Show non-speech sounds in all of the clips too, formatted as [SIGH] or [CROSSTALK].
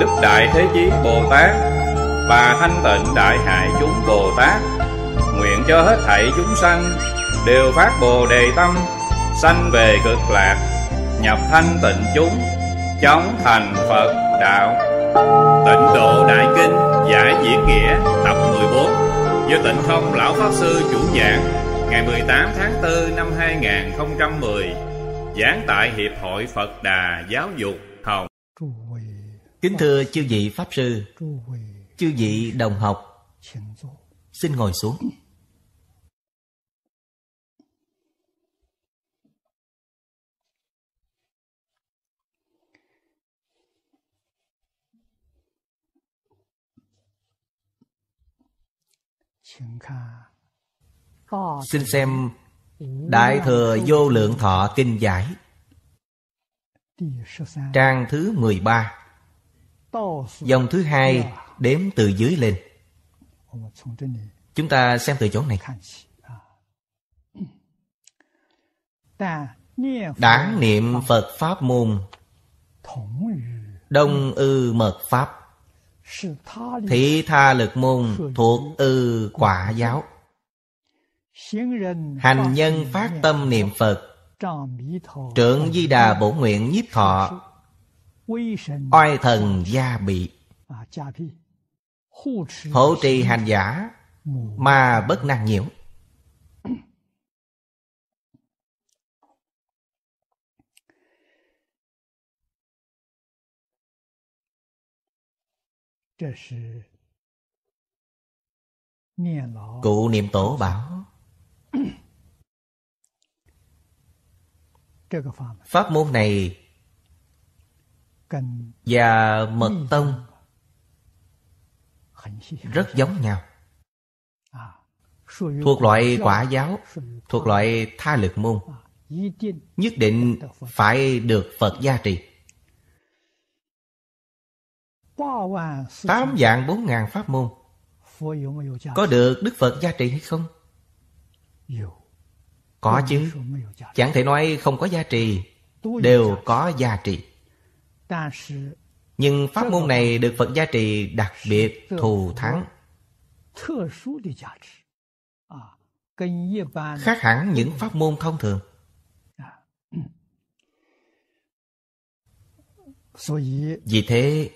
đức đại thế chí bồ tát và thanh tịnh đại hải chúng bồ tát nguyện cho hết thảy chúng sanh đều phát bồ đề tâm sanh về cực lạc nhập thanh tịnh chúng chóng thành phật đạo tịnh độ đại kinh giải diễn nghĩa tập 14 do tịnh không lão pháp sư chủ giảng ngày 18 tháng 4 năm 2010 giảng tại hiệp hội phật đà giáo dục hồng Kính thưa chư vị Pháp Sư Chư vị đồng học Xin ngồi xuống Xin xem Đại Thừa Vô Lượng Thọ Kinh Giải Trang thứ 13 Dòng thứ hai đếm từ dưới lên. Chúng ta xem từ chỗ này. Đáng niệm Phật Pháp môn Đông ư mật Pháp Thị tha lực môn thuộc ư quả giáo Hành nhân phát tâm niệm Phật Trượng Di Đà bổ nguyện nhiếp thọ oai thần gia bị hộ trì hành giả mà bất năng nhiễu cụ niệm tổ bảo [COUGHS] pháp môn này và mật tông rất giống nhau à, thuộc loại quả giáo thuộc loại tha lực môn à, nhất định phải được phật gia trì tám dạng bốn ngàn pháp môn có được đức phật gia trì hay không có chứ chẳng thể nói không có giá trị đều có gia trị. Nhưng pháp môn này được Phật gia trì đặc biệt thù thắng à, Khác hẳn những pháp môn thông thường à, ừ. Vì thế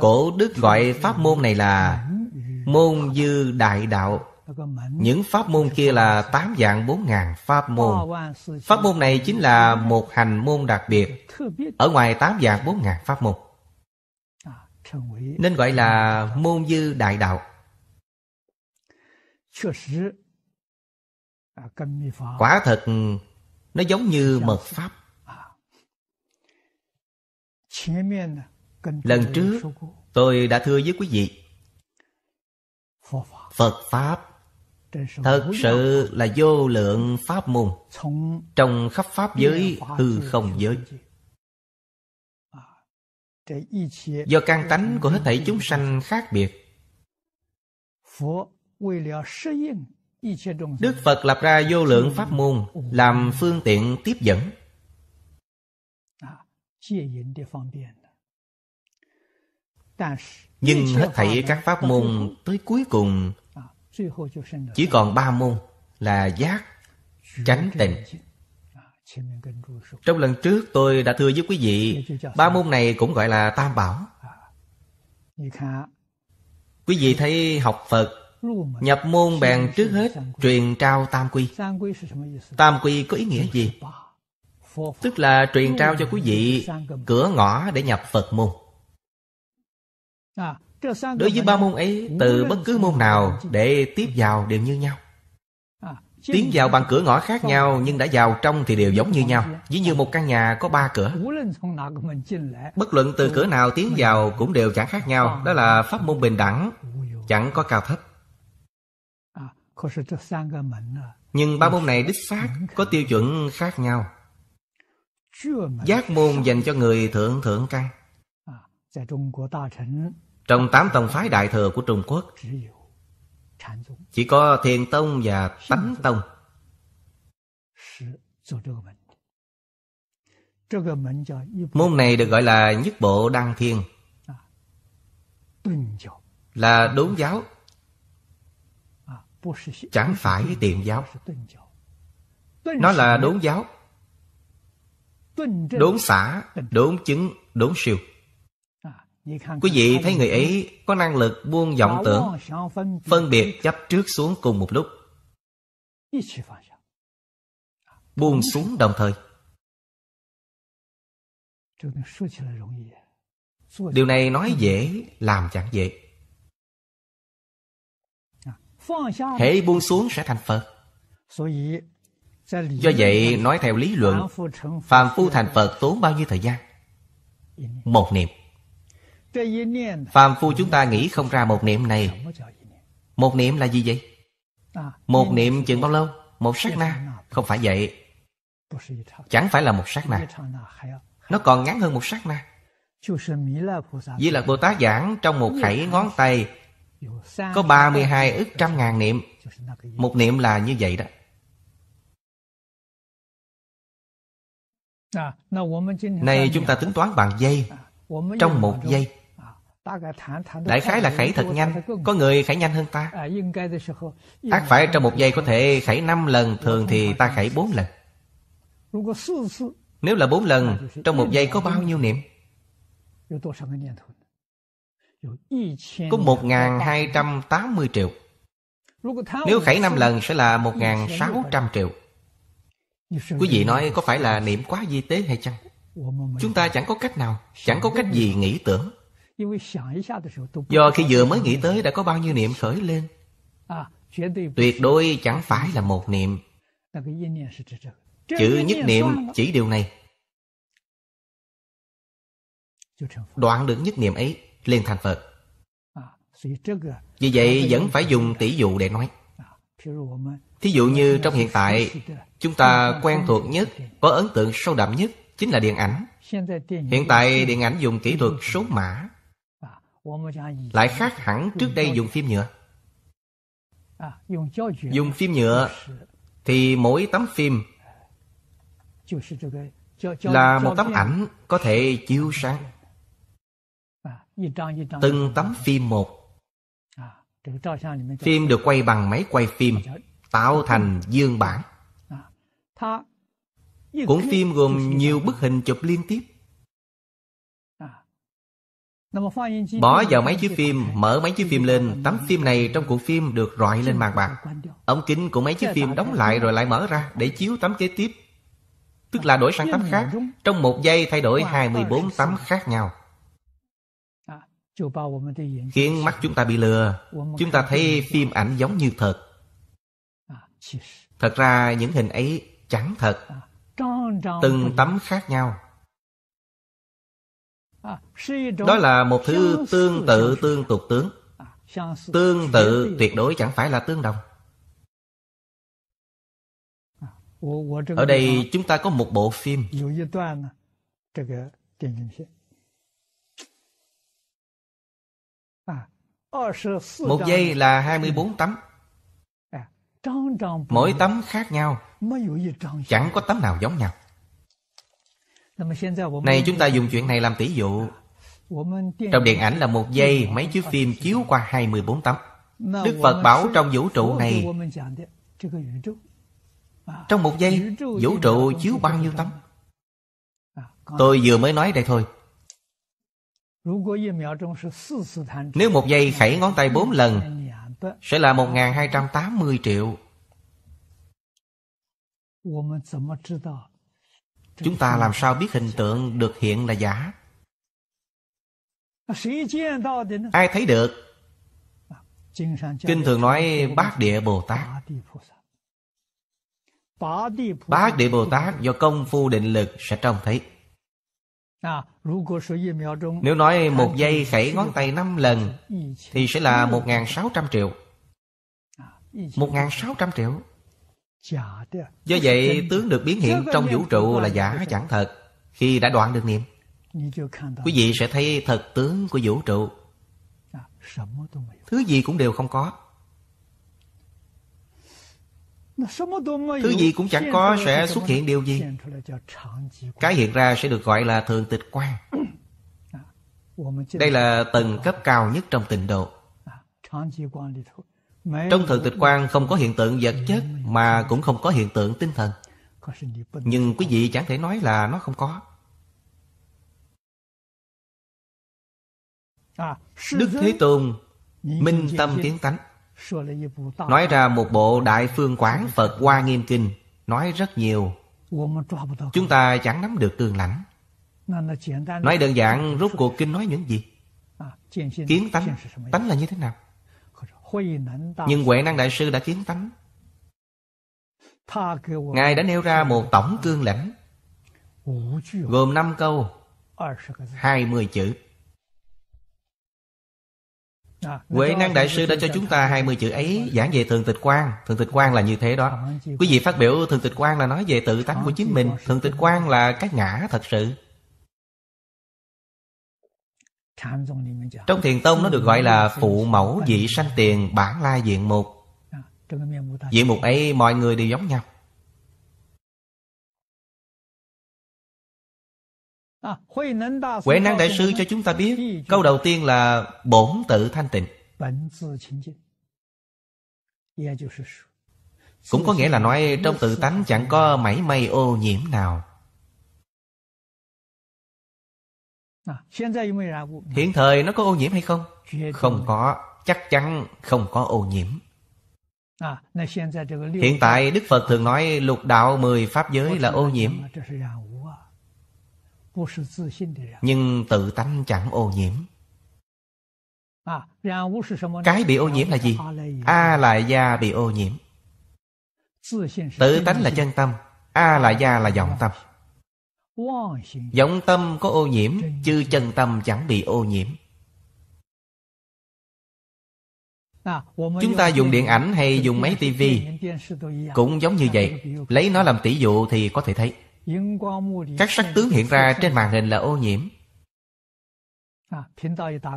Cổ Đức gọi pháp môn này là Môn dư đại đạo những pháp môn kia là tám dạng bốn ngàn pháp môn Pháp môn này chính là một hành môn đặc biệt Ở ngoài tám dạng bốn ngàn pháp môn Nên gọi là môn dư đại đạo Quả thật Nó giống như mật pháp Lần trước tôi đã thưa với quý vị Phật Pháp Thật sự là vô lượng pháp môn Trong khắp pháp giới hư không giới Do căn tánh của hết thảy chúng sanh khác biệt Đức Phật lập ra vô lượng pháp môn Làm phương tiện tiếp dẫn Nhưng hết thảy các pháp môn Tới cuối cùng chỉ còn ba môn là giác, chánh tịnh. Trong lần trước tôi đã thưa với quý vị, ba môn này cũng gọi là tam bảo. Quý vị thấy học Phật Nhập môn bèn trước hết truyền trao tam quy Tam quy có ý nghĩa gì? Tức là truyền trao cho quý vị cửa ngõ để nhập Phật môn à, Đối với ba môn ấy Từ bất cứ môn nào Để tiếp vào đều như nhau à, Tiến vào bằng cửa ngõ khác nhau Nhưng đã vào trong thì đều giống như nhau Ví như một căn nhà có ba cửa Bất luận từ cửa nào tiến vào Cũng đều chẳng khác nhau Đó là pháp môn bình đẳng Chẳng có cao thấp à, à. Nhưng ba môn này đích xác Có tiêu chuẩn khác nhau Giác môn dành cho người thượng thượng căn trong tám tông phái đại thừa của Trung Quốc Chỉ có Thiền Tông và Tánh Tông Môn này được gọi là nhất bộ đăng thiên Là đốn giáo Chẳng phải tiệm giáo Nó là đốn giáo Đốn xả, đốn chứng, đốn siêu Quý vị thấy người ấy có năng lực buông vọng tưởng, phân biệt chấp trước xuống cùng một lúc. Buông xuống đồng thời. Điều này nói dễ, làm chẳng dễ. Hễ buông xuống sẽ thành Phật. Do vậy, nói theo lý luận, phàm phu thành Phật tốn bao nhiêu thời gian? Một niệm. Phàm phu chúng ta nghĩ không ra một niệm này Một niệm là gì vậy? Một niệm chừng bao lâu? Một sát na Không phải vậy Chẳng phải là một sát na Nó còn ngắn hơn một sát na Vì là Bồ Tát giảng trong một khẩy ngón tay Có 32 ức trăm ngàn niệm Một niệm là như vậy đó à, Này chúng ta tính toán bằng giây Trong một giây Đại khái là khảy thật nhanh Có người khảy nhanh hơn ta Ác phải trong một giây có thể khảy 5 lần Thường thì ta khảy 4 lần Nếu là 4 lần Trong một giây có bao nhiêu niệm Có 1.280 triệu Nếu khảy 5 lần sẽ là 1.600 triệu Quý vị nói có phải là niệm quá di tế hay chăng? Chúng ta chẳng có cách nào Chẳng có cách gì nghĩ tưởng Do khi vừa mới nghĩ tới đã có bao nhiêu niệm khởi lên Tuyệt đối chẳng phải là một niệm Chữ nhất niệm chỉ điều này Đoạn được nhất niệm ấy liền thành Phật Vì vậy vẫn phải dùng tỷ dụ để nói Thí dụ như trong hiện tại Chúng ta quen thuộc nhất Có ấn tượng sâu đậm nhất Chính là điện ảnh Hiện tại điện ảnh dùng kỹ thuật số mã lại khác hẳn trước đây dùng phim nhựa à, dùng phim nhựa thì mỗi tấm phim là một tấm ảnh có thể chiếu sáng từng tấm phim một phim được quay bằng máy quay phim tạo thành dương bản cuốn phim gồm nhiều bức hình chụp liên tiếp Bỏ vào máy chiếu phim, mở máy chiếu phim lên, tấm phim này trong cuộn phim được rọi lên màn bạc. Ống kính của máy chiếu phim đóng lại rồi lại mở ra để chiếu tấm kế tiếp. Tức là đổi sang tấm khác. Trong một giây thay đổi 24 tấm khác nhau. À, Khiến mắt chúng ta bị lừa. Chúng ta thấy phim ảnh giống như thật. À, thật ra những hình ấy chẳng thật. À, từng tấm khác nhau đó là một thứ tương tự tương tục tướng tương tự tuyệt đối chẳng phải là tương đồng ở đây chúng ta có một bộ phim một giây là 24 tấm Mỗi tấm khác nhau Chẳng có tấm nào giống nhau Này chúng ta dùng chuyện này làm tỷ dụ trong điện ảnh là một giây mấy chiếc phim chiếu qua 24 tấm. Đức Phật bảo trong vũ trụ này Trong một giây vũ trụ chiếu bao nhiêu tấm Tôi vừa mới nói đây thôi Nếu một giây khẩy ngón tay bốn lần Sẽ là 1.280 triệu Chúng ta làm sao biết hình tượng được hiện là giả ai thấy được à, kinh thường nói bát địa bồ tát bát địa bồ tát do công phu định lực sẽ trông thấy nếu nói một giây khẩy ngón tay năm lần Thì sẽ là à, một ngàn sáu trăm triệu một ngàn sáu trăm triệu Do vậy tướng được biến hiện trong vũ trụ là giả chẳng thật Khi đã đoạn được niệm quý vị sẽ thấy thật tướng của vũ trụ thứ gì cũng đều không có thứ gì cũng chẳng có sẽ xuất hiện điều gì cái hiện ra sẽ được gọi là thường tịch quan đây là tầng cấp cao nhất trong tịnh độ trong thường tịch quan không có hiện tượng vật chất mà cũng không có hiện tượng tinh thần nhưng quý vị chẳng thể nói là nó không có đức thế tôn minh tâm kiến tánh nói ra một bộ đại phương quán phật hoa nghiêm kinh nói rất nhiều chúng ta chẳng nắm được tương lãnh nói đơn giản rốt cuộc kinh nói những gì kiến tánh tánh là như thế nào nhưng huệ năng đại sư đã kiến tánh ngài đã nêu ra một tổng cương lãnh gồm 5 câu 20 chữ Huệ à, Năng Đại Sư đã cho chúng ta 20 chữ ấy giảng về Thường Tịch Quang. Thường Tịch Quang là như thế đó. Quý vị phát biểu Thường Tịch Quang là nói về tự tánh của chính mình. Thường Tịch Quang là cái ngã thật sự. Trong thiền tông nó được gọi là phụ mẫu dị sanh tiền bản lai diện mục à, Diện mục ấy mọi người đều giống nhau À, Huệ năng đại sư cho chúng ta biết Câu đầu tiên là bổn tự thanh tịnh Cũng có nghĩa là nói trong tự tánh chẳng có mảy may ô nhiễm nào à, Hiện thời nó có ô nhiễm hay không? Không có, chắc chắn không có ô nhiễm à, Hiện tại Đức Phật thường nói lục đạo mười pháp giới là ô nhiễm nhưng tự tánh chẳng ô nhiễm Cái bị ô nhiễm là gì? A lại da bị ô nhiễm Tự tánh là chân tâm A lại da là vọng tâm Vọng tâm có ô nhiễm Chứ chân tâm chẳng bị ô nhiễm Chúng ta dùng điện ảnh hay dùng máy tivi Cũng giống như vậy Lấy nó làm tỷ dụ thì có thể thấy các sắc tướng hiện ra trên màn hình là ô nhiễm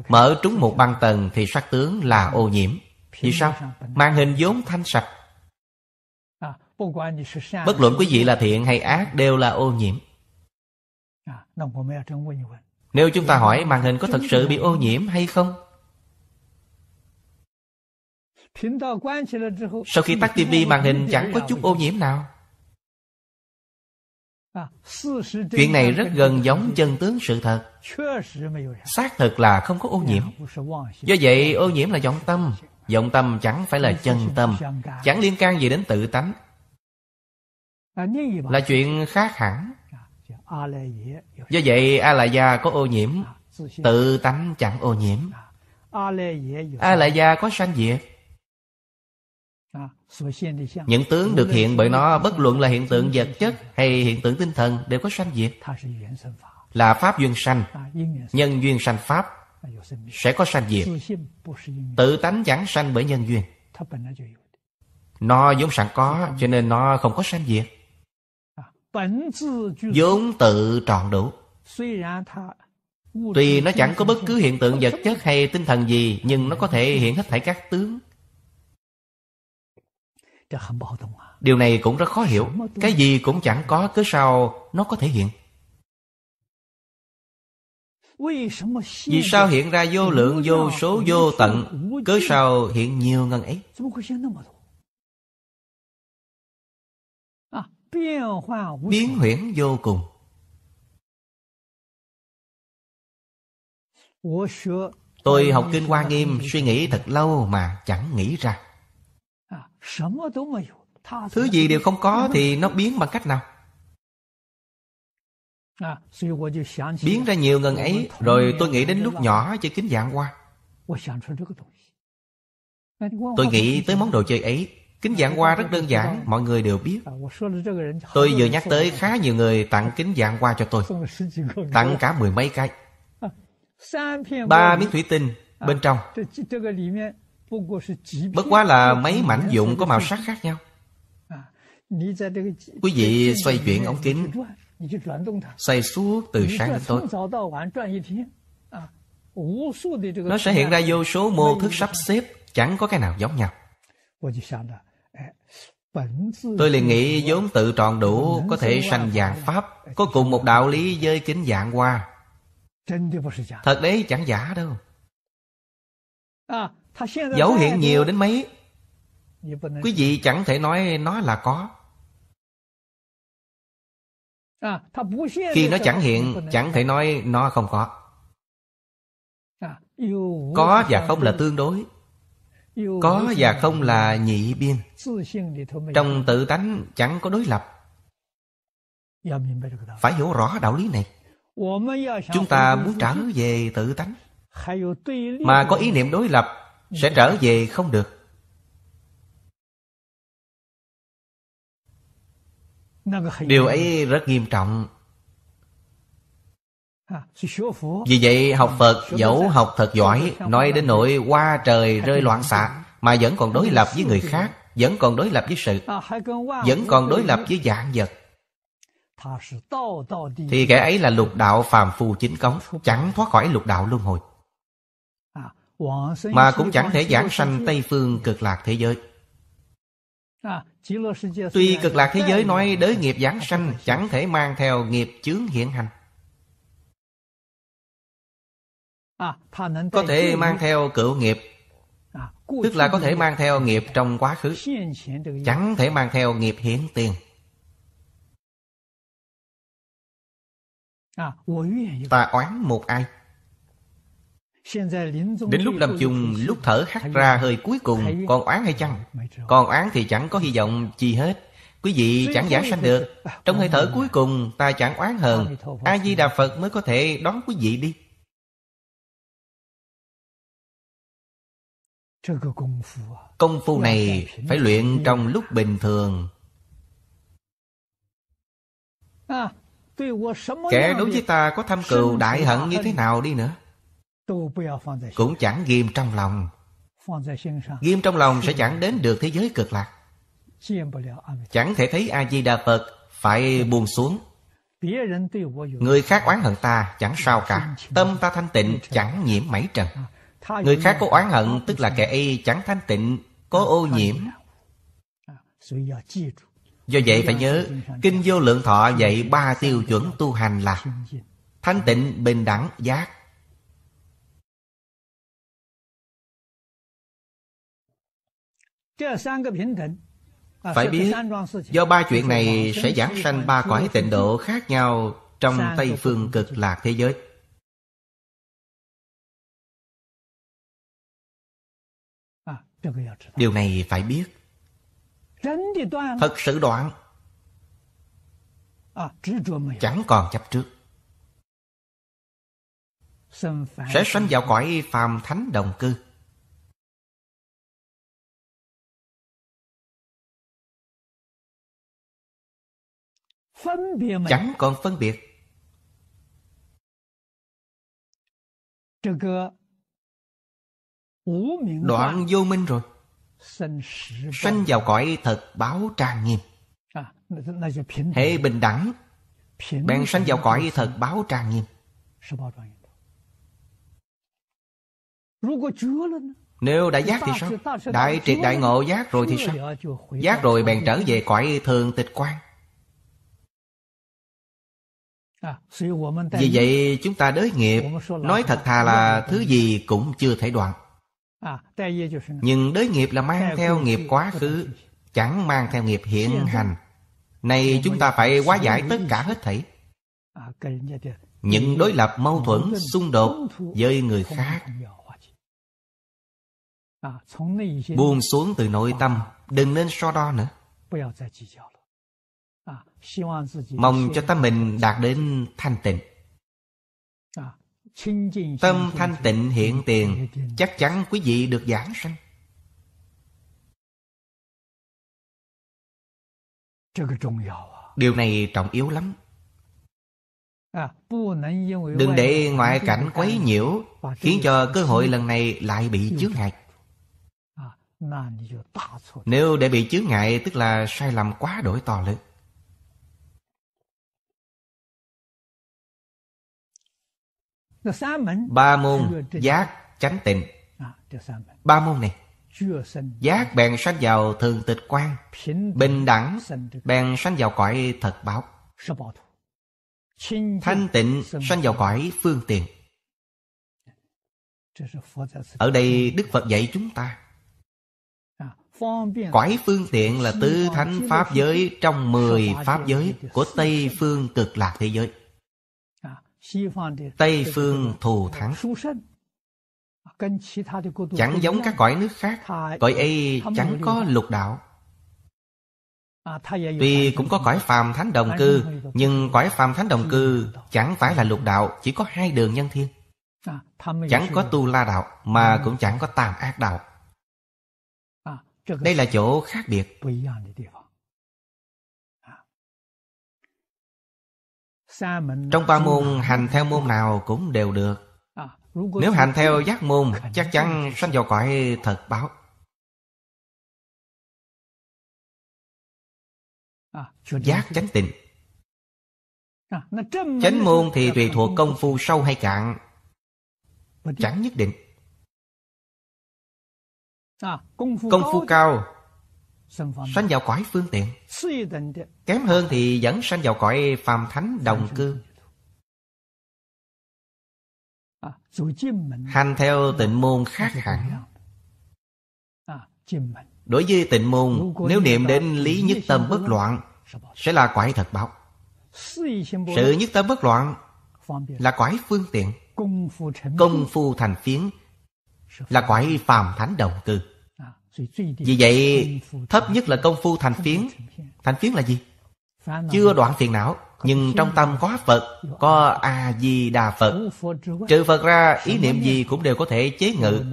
mở trúng một băng tầng thì sắc tướng là ô nhiễm vì sao màn hình vốn thanh sạch bất luận quý vị là thiện hay ác đều là ô nhiễm nếu chúng ta hỏi màn hình có thật sự bị ô nhiễm hay không sau khi tắt tivi màn hình chẳng có chút ô nhiễm nào chuyện này rất gần giống chân tướng sự thật xác thực là không có ô nhiễm do vậy ô nhiễm là vọng tâm vọng tâm chẳng phải là chân tâm chẳng liên can gì đến tự tánh là chuyện khác hẳn do vậy a la gia có ô nhiễm tự tánh chẳng ô nhiễm a la gia có sanh diệt À, những tướng được hiện bởi nó bất luận là hiện tượng vật chất hay hiện tượng tinh thần đều có sanh diệt là pháp à, duyên sanh nhân duyên sanh pháp à, sẽ có sanh diệt tự tánh chẳng sanh bởi nhân duyên nó vốn sẵn có cho nên nó không có sanh diệt vốn tự trọn đủ tuy nó chẳng có bất cứ hiện tượng vật chất hay tinh thần gì nhưng nó có thể hiện hết thảy các tướng À. điều này cũng rất khó hiểu cái gì cũng chẳng có cớ sao nó có thể hiện vì sao hiện ra vô lượng vô số vô tận cớ sao hiện nhiều ngân ấy à, Biến huyễn vô cùng Tôi học Kinh Hoa Nghiêm suy nghĩ thật lâu mà chẳng nghĩ ra Thứ gì đều không có thì nó biến bằng cách nào? Biến ra nhiều ngần ấy Rồi tôi nghĩ đến lúc nhỏ chơi kính dạng hoa Tôi nghĩ tới món đồ chơi ấy Kính dạng hoa rất đơn giản Mọi người đều biết Tôi vừa nhắc tới khá nhiều người tặng kính dạng hoa cho tôi Tặng cả mười mấy cái [LAUGHS] Ba miếng thủy tinh bên trong Bất quá là mấy mảnh dụng có màu sắc khác nhau Quý vị xoay chuyển ống kính Xoay suốt từ sáng đến tối à, Nó sẽ hiện ra vô số mô thức sắp xếp Chẳng có cái nào giống nhau à, à, Tôi liền nghĩ vốn tự tròn đủ Có thể sanh vàng pháp Có cùng một đạo lý với kính dạng hoa Thật đấy chẳng giả đâu dấu hiện nhiều đến mấy quý vị chẳng thể nói nó là có khi nó chẳng hiện chẳng thể nói nó không có có và không là tương đối có và không là nhị biên trong tự tánh chẳng có đối lập phải hiểu rõ đạo lý này chúng ta muốn trở về tự tánh mà có ý niệm đối lập sẽ trở về không được điều ấy rất nghiêm trọng vì vậy học phật dẫu học thật giỏi nói đến nỗi qua trời rơi loạn xạ mà vẫn còn đối lập với người khác vẫn còn đối lập với sự vẫn còn đối lập với dạng vật thì kẻ ấy là lục đạo phàm phu chính cống chẳng thoát khỏi lục đạo luân hồi mà cũng chẳng thể giảng sanh Tây phương cực lạc thế giới. Tuy cực lạc thế giới nói đới nghiệp giảng sanh chẳng thể mang theo nghiệp chướng hiện hành. Có thể mang theo cựu nghiệp Tức là có thể mang theo nghiệp trong quá khứ Chẳng thể mang theo nghiệp hiện tiền Ta oán một ai Đến lúc lâm chung, lúc thở hắt ra hơi cuối cùng, còn oán hay chăng? Còn oán thì chẳng có hy vọng chi hết. Quý vị chẳng giả sanh được. Trong hơi thở cuối cùng, ta chẳng oán hờn. A-di-đà Phật mới có thể đón quý vị đi. Công phu à. này phải luyện trong lúc bình thường. À, Kẻ đối với ta có thâm cừu đại hận như thế nào đi nữa cũng chẳng ghim trong lòng ghim trong lòng sẽ chẳng đến được thế giới cực lạc chẳng thể thấy a di đà phật phải buông xuống người khác oán hận ta chẳng sao cả tâm ta thanh tịnh chẳng nhiễm mấy trần người khác có oán hận tức là kẻ ấy chẳng thanh tịnh có ô nhiễm do vậy phải nhớ kinh vô lượng thọ dạy ba tiêu chuẩn tu hành là thanh tịnh bình đẳng giác Phải biết do ba chuyện này sẽ giảng sanh ba cõi tịnh độ khác nhau trong Tây phương cực lạc thế giới. À, Điều này phải biết Thật sự đoạn Chẳng còn chấp trước Sẽ sanh vào cõi phàm thánh đồng cư chẳng còn phân biệt đoạn vô minh rồi sanh vào cõi thật báo trang nghiêm à, hệ bình đẳng bèn sanh vào cõi thật báo trang nghiêm nếu đã giác thì sao đại triệt đại ngộ giác rồi thì sao giác rồi bèn trở về cõi thường tịch quan vì vậy chúng ta đới nghiệp nói thật thà là thứ gì cũng chưa thể đoạn nhưng đới nghiệp là mang theo nghiệp quá khứ chẳng mang theo nghiệp hiện hành này chúng ta phải hóa giải tất cả hết thảy những đối lập mâu thuẫn xung đột với người khác buông xuống từ nội tâm đừng nên so đo nữa mong à, cho tâm mình đạt đến thanh tịnh tâm thanh tịnh hiện tiền chắc chắn quý vị được giảng sanh à. điều này trọng yếu lắm à, đừng để ngoại cảnh quấy nhiễu khiến cho cơ hội lần này lại bị chướng ngại nếu để bị chướng ngại tức là sai lầm quá đổi to lớn ba môn giác chánh tịnh à, ba môn này giác bèn sanh vào thường tịch quan bình đẳng bèn sanh vào cõi thật báo thanh tịnh sanh vào cõi phương tiện ở đây đức phật dạy chúng ta à, cõi phương tiện là tứ thánh pháp giới trong mười pháp giới của tây phương cực lạc thế giới Tây phương thù thắng Chẳng giống các cõi nước khác Cõi ấy chẳng có lục đạo Tuy cũng có cõi phàm thánh đồng cư Nhưng cõi phàm thánh đồng cư Chẳng phải là lục đạo Chỉ có hai đường nhân thiên Chẳng có tu la đạo Mà cũng chẳng có tàm ác đạo Đây là chỗ khác biệt trong ba môn hành theo môn nào cũng đều được à, nếu hành theo giác môn chắc chắn sanh vào cõi thật báo à, giác chánh tình à, chánh môn thì tùy thuộc công phu sâu hay cạn chẳng nhất định công phu cao Sanh vào cõi phương tiện Kém hơn thì vẫn sanh vào cõi phàm thánh đồng cư à, Hành theo tịnh môn khác hẳn à, Đối với tịnh môn Nếu niệm đến lý nhất tâm bất loạn Sẽ là quải thật báo Sự nhất tâm bất loạn Là quải phương tiện Công phu thành phiến Là quải phàm thánh đồng cư vì vậy thấp nhất là công phu thành phiến Thành phiến là gì? Chưa đoạn phiền não Nhưng trong tâm có Phật Có A-di-đà Phật Trừ Phật ra ý niệm gì cũng đều có thể chế ngự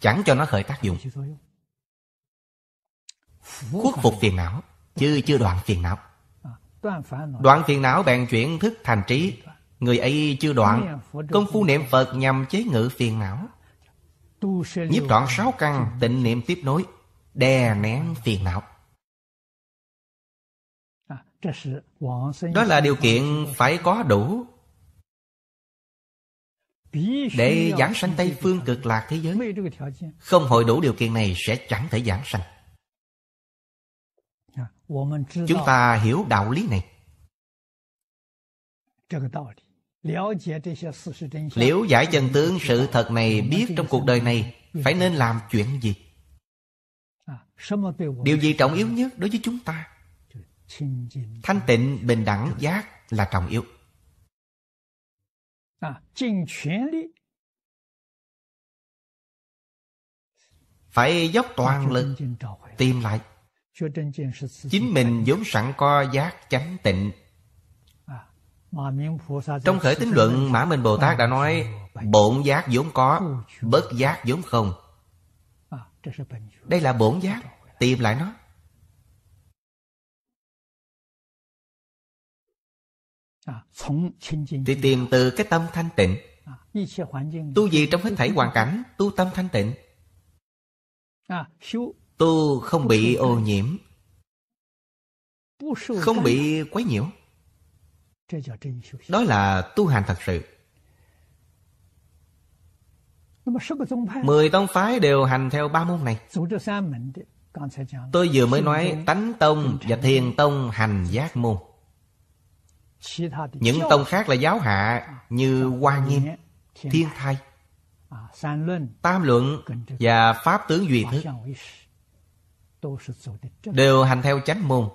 Chẳng cho nó khởi tác dụng Khuất phục phiền não Chứ chưa đoạn phiền não Đoạn phiền não bèn chuyển thức thành trí Người ấy chưa đoạn Công phu niệm Phật nhằm chế ngự phiền não nhiếp trọn sáu căn tịnh niệm tiếp nối đè nén phiền não à, đó là điều kiện phải có đủ để giảng sanh Tây phương cực lạc thế giới Không hội đủ điều kiện này sẽ chẳng thể giảng sanh à, Chúng ta hiểu đạo lý này liễu giải chân tướng sự thật này biết trong cuộc đời này phải nên làm chuyện gì à, điều gì trọng yếu nhất đối với chúng ta thanh tịnh bình đẳng giác là trọng yếu à, phải dốc toàn lực tìm lại chính mình vốn sẵn có giác chánh tịnh trong khởi tính luận Mã Minh Bồ Tát đã nói Bổn giác vốn có Bất giác vốn không Đây là bổn giác Tìm lại nó Thì tìm từ cái tâm thanh tịnh Tu gì trong hết thảy hoàn cảnh Tu tâm thanh tịnh Tu không bị ô nhiễm Không bị quấy nhiễu đó là tu hành thật sự. Mười tông phái đều hành theo ba môn này. Tôi vừa mới nói Tánh Tông và Thiền Tông hành giác môn. Những tông khác là giáo hạ như Hoa Nghiêm, Thiên Thai, Tam Luận và Pháp Tướng Duy Thức đều hành theo chánh môn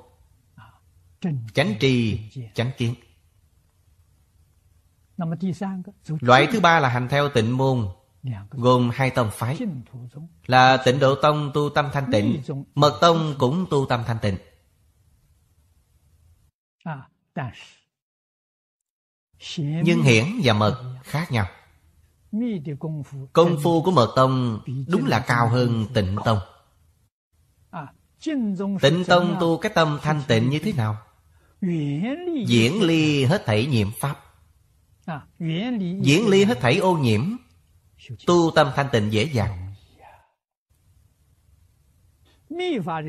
chánh trì chánh kiến Loại thứ ba là hành theo tịnh môn Gồm hai tông phái Là tịnh độ tông tu tâm thanh tịnh Mật tông cũng tu tâm thanh tịnh à, Nhưng hiển và mật khác nhau Công phu của mật tông đúng là cao hơn tịnh tông à, Tịnh tông tu cái tâm thanh tịnh như thế nào Diễn ly hết thảy nhiệm pháp À, Diễn ly hết thảy ô nhiễm Tu tâm thanh tịnh dễ dàng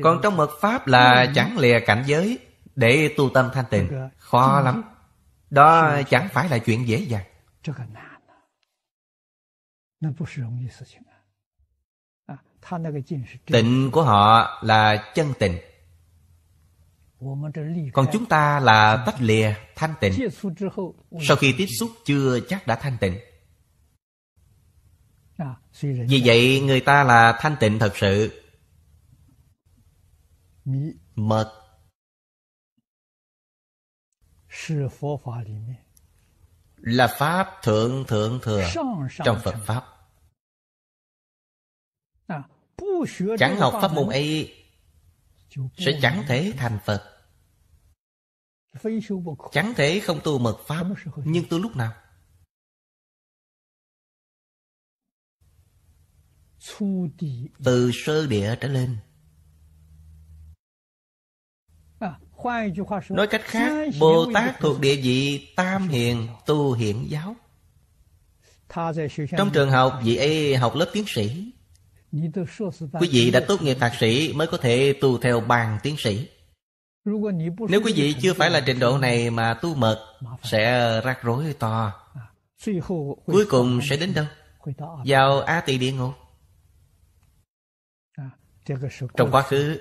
Còn trong mật pháp là chẳng lìa cảnh giới Để tu tâm thanh tịnh Khó lắm Đó chẳng phải là chuyện dễ dàng à, Tịnh của họ là chân tịnh còn chúng ta là tách lìa thanh tịnh sau khi tiếp xúc chưa chắc đã thanh tịnh vì vậy người ta là thanh tịnh thật sự mật là pháp thượng thượng thừa trong phật pháp chẳng học pháp môn ấy sẽ chẳng thể thành phật chẳng thể không tu mật pháp nhưng tu lúc nào từ sơ địa trở lên nói cách khác bồ tát thuộc địa vị tam hiền tu hiển giáo trong trường học vị ấy học lớp tiến sĩ Quý vị đã tốt nghiệp thạc sĩ mới có thể tu theo bằng tiến sĩ. Nếu quý vị chưa phải là trình độ này mà tu mật sẽ rắc rối to. À, Cuối cùng sẽ đến đâu? Vào A Tỳ Địa Ngục. À, Trong quá khứ,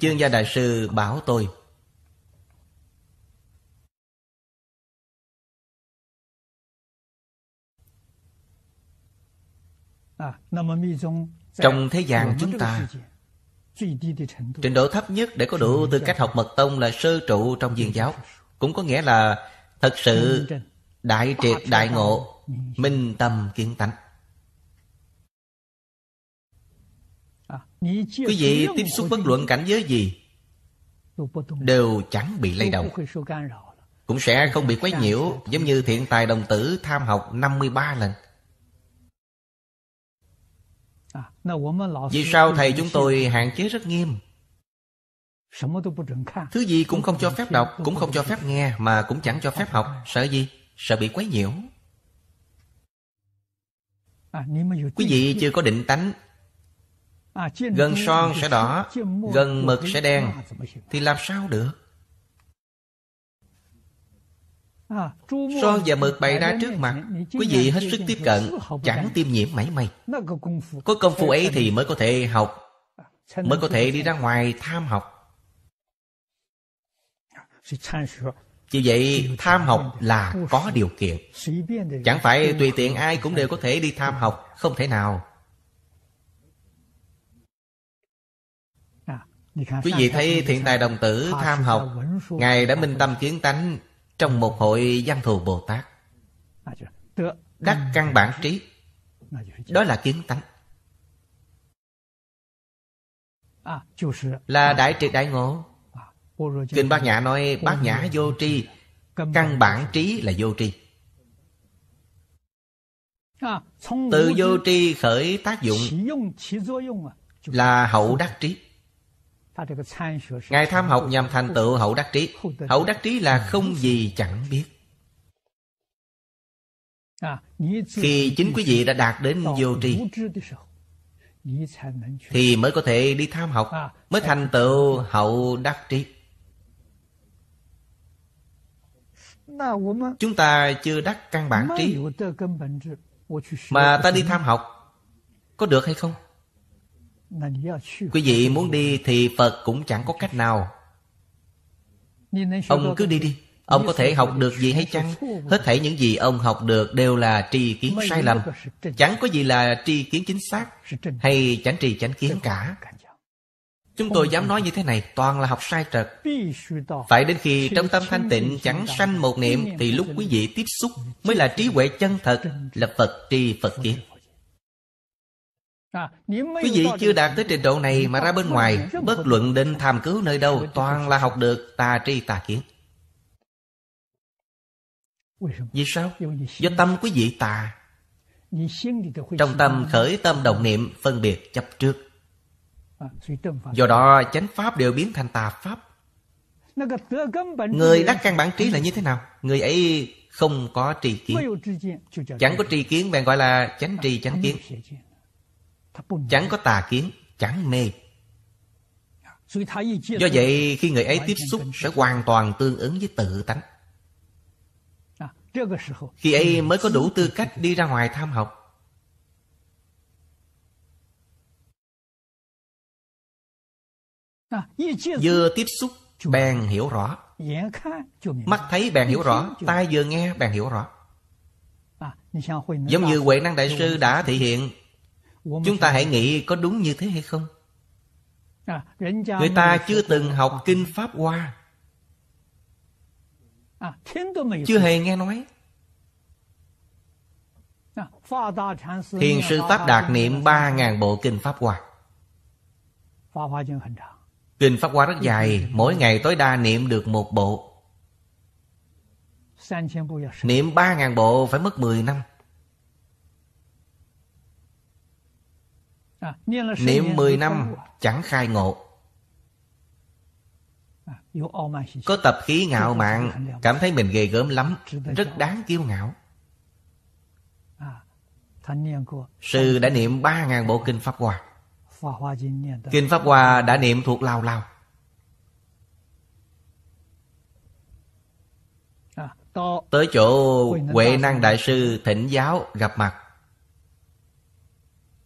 chương gia đại sư bảo tôi à, trong thế gian chúng ta trình độ thấp nhất để có đủ tư cách học mật tông là sơ trụ trong viên giáo cũng có nghĩa là thật sự đại triệt đại ngộ minh tâm kiến tánh à, quý vị tiếp xúc bất luận cảnh giới gì đều chẳng bị lay động cũng sẽ không bị quấy nhiễu giống như thiện tài đồng tử tham học 53 lần vì sao thầy chúng tôi hạn chế rất nghiêm Thứ gì cũng không cho phép đọc Cũng không cho phép nghe Mà cũng chẳng cho phép học Sợ gì? Sợ bị quấy nhiễu Quý vị chưa có định tánh Gần son sẽ đỏ Gần mực sẽ đen Thì làm sao được Son và mực bày ra trước mặt Quý vị hết sức tiếp cận Chẳng tiêm nhiễm mảy may Có công phu ấy thì mới có thể học Mới có thể đi ra ngoài tham học Vì vậy tham học là có điều kiện Chẳng phải tùy tiện ai cũng đều có thể đi tham học Không thể nào Quý vị thấy thiện tài đồng tử tham học Ngài đã minh tâm kiến tánh trong một hội văn thù Bồ Tát. Đắc căn bản trí, đó là kiến tánh. Là đại triệt đại ngộ. Kinh Bát Nhã nói Bát Nhã vô tri, căn bản trí là vô tri. Từ vô tri khởi tác dụng là hậu đắc trí. Ngài tham học nhằm thành tựu hậu đắc trí Hậu đắc trí là không gì chẳng biết Khi chính quý vị đã đạt đến vô tri Thì mới có thể đi tham học Mới thành tựu hậu đắc trí Chúng ta chưa đắc căn bản trí Mà ta đi tham học Có được hay không? Quý vị muốn đi thì Phật cũng chẳng có cách nào Ông cứ đi đi Ông có thể học được gì hay chăng? Hết thảy những gì ông học được đều là tri kiến sai lầm. Chẳng có gì là tri kiến chính xác hay chánh tri chánh kiến cả. Chúng tôi dám nói như thế này, toàn là học sai trật. Phải đến khi trong tâm thanh tịnh chẳng sanh một niệm thì lúc quý vị tiếp xúc mới là trí huệ chân thật, là Phật tri Phật kiến. À, quý vị chưa đạt tới trình độ này mà ra bên ngoài Bất luận định tham cứu nơi đâu Toàn là học được tà tri tà kiến Vì sao? Do tâm quý vị tà Trong tâm khởi tâm đồng niệm Phân biệt chấp trước à, Do đó chánh pháp đều biến thành tà pháp Người đắc căn bản trí là như thế nào? Người ấy không có tri kiến Chẳng có tri kiến bèn gọi là chánh à, tri chánh kiến chẳng có tà kiến chẳng mê do vậy khi người ấy tiếp xúc sẽ hoàn toàn tương ứng với tự tánh khi ấy mới có đủ tư cách đi ra ngoài tham học vừa tiếp xúc bèn hiểu rõ mắt thấy bèn hiểu rõ tai vừa nghe bèn hiểu rõ giống như huệ năng đại sư đã thể hiện chúng ta hãy nghĩ có đúng như thế hay không à, người ta chưa từng học kinh pháp hoa à, chưa hề nghe nói à, thiền sư tác đạt niệm ba ngàn bộ kinh pháp hoa kinh pháp hoa rất dài mỗi ngày tối đa niệm được một bộ niệm ba ngàn bộ phải mất mười năm À, niệm 10 năm chẳng khai ngộ à, Có tập khí ngạo mạn Cảm thấy mình ghê gớm lắm Rất đáng kiêu ngạo à, Sư đã niệm 3.000 bộ Kinh Pháp Hoa Kinh Pháp Hoa đã niệm thuộc lao lao Tới chỗ Huệ Năng Đại Sư thỉnh giáo gặp mặt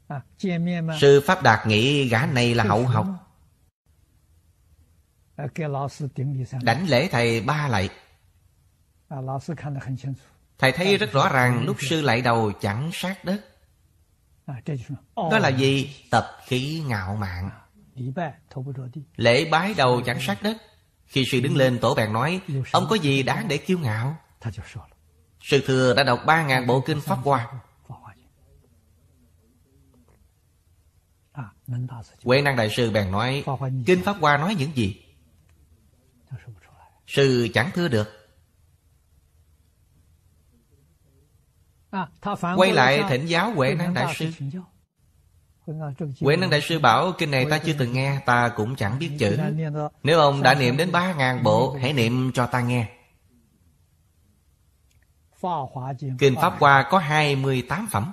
À, à, sư Pháp Đạt nghĩ gã này là hậu học à, Đánh lễ thầy ba lại Thầy thấy rất rõ ràng lúc sư lại đầu chẳng sát đất Đó là gì? Tập khí ngạo mạn Lễ bái đầu chẳng sát đất Khi sư đứng ừ. lên tổ bèn nói Ông có gì đáng để kiêu ngạo Sư thừa đã đọc ba ngàn bộ kinh Pháp Hoa Huệ năng đại sư bèn nói Kinh Pháp Hoa nói những gì Sư chẳng thưa được à, Quay lại thỉnh giáo Huệ năng đại sư Huệ năng đại sư bảo Kinh này ta chưa từng nghe Ta cũng chẳng biết chữ Nếu ông đã niệm đến ba ngàn bộ Hãy niệm cho ta nghe Kinh Pháp Hoa có 28 phẩm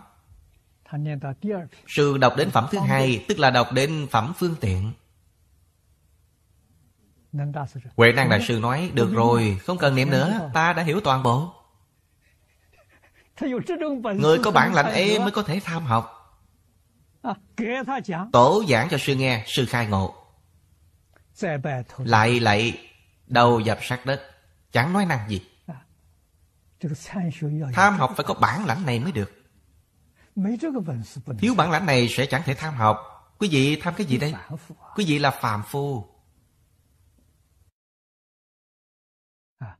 Sư đọc đến phẩm thứ hai Tức là đọc đến phẩm phương tiện Huệ năng đại sư nói Được rồi, không cần niệm nữa Ta đã hiểu toàn bộ Người có bản lãnh ấy mới có thể tham học à, Tổ giảng cho sư nghe Sư khai ngộ Lại lại Đầu dập sát đất Chẳng nói năng gì à, Tham học phải có bản lãnh này mới được Thiếu bản lãnh này sẽ chẳng thể tham học Quý vị tham cái gì đây? À? Quý vị là phàm phu à,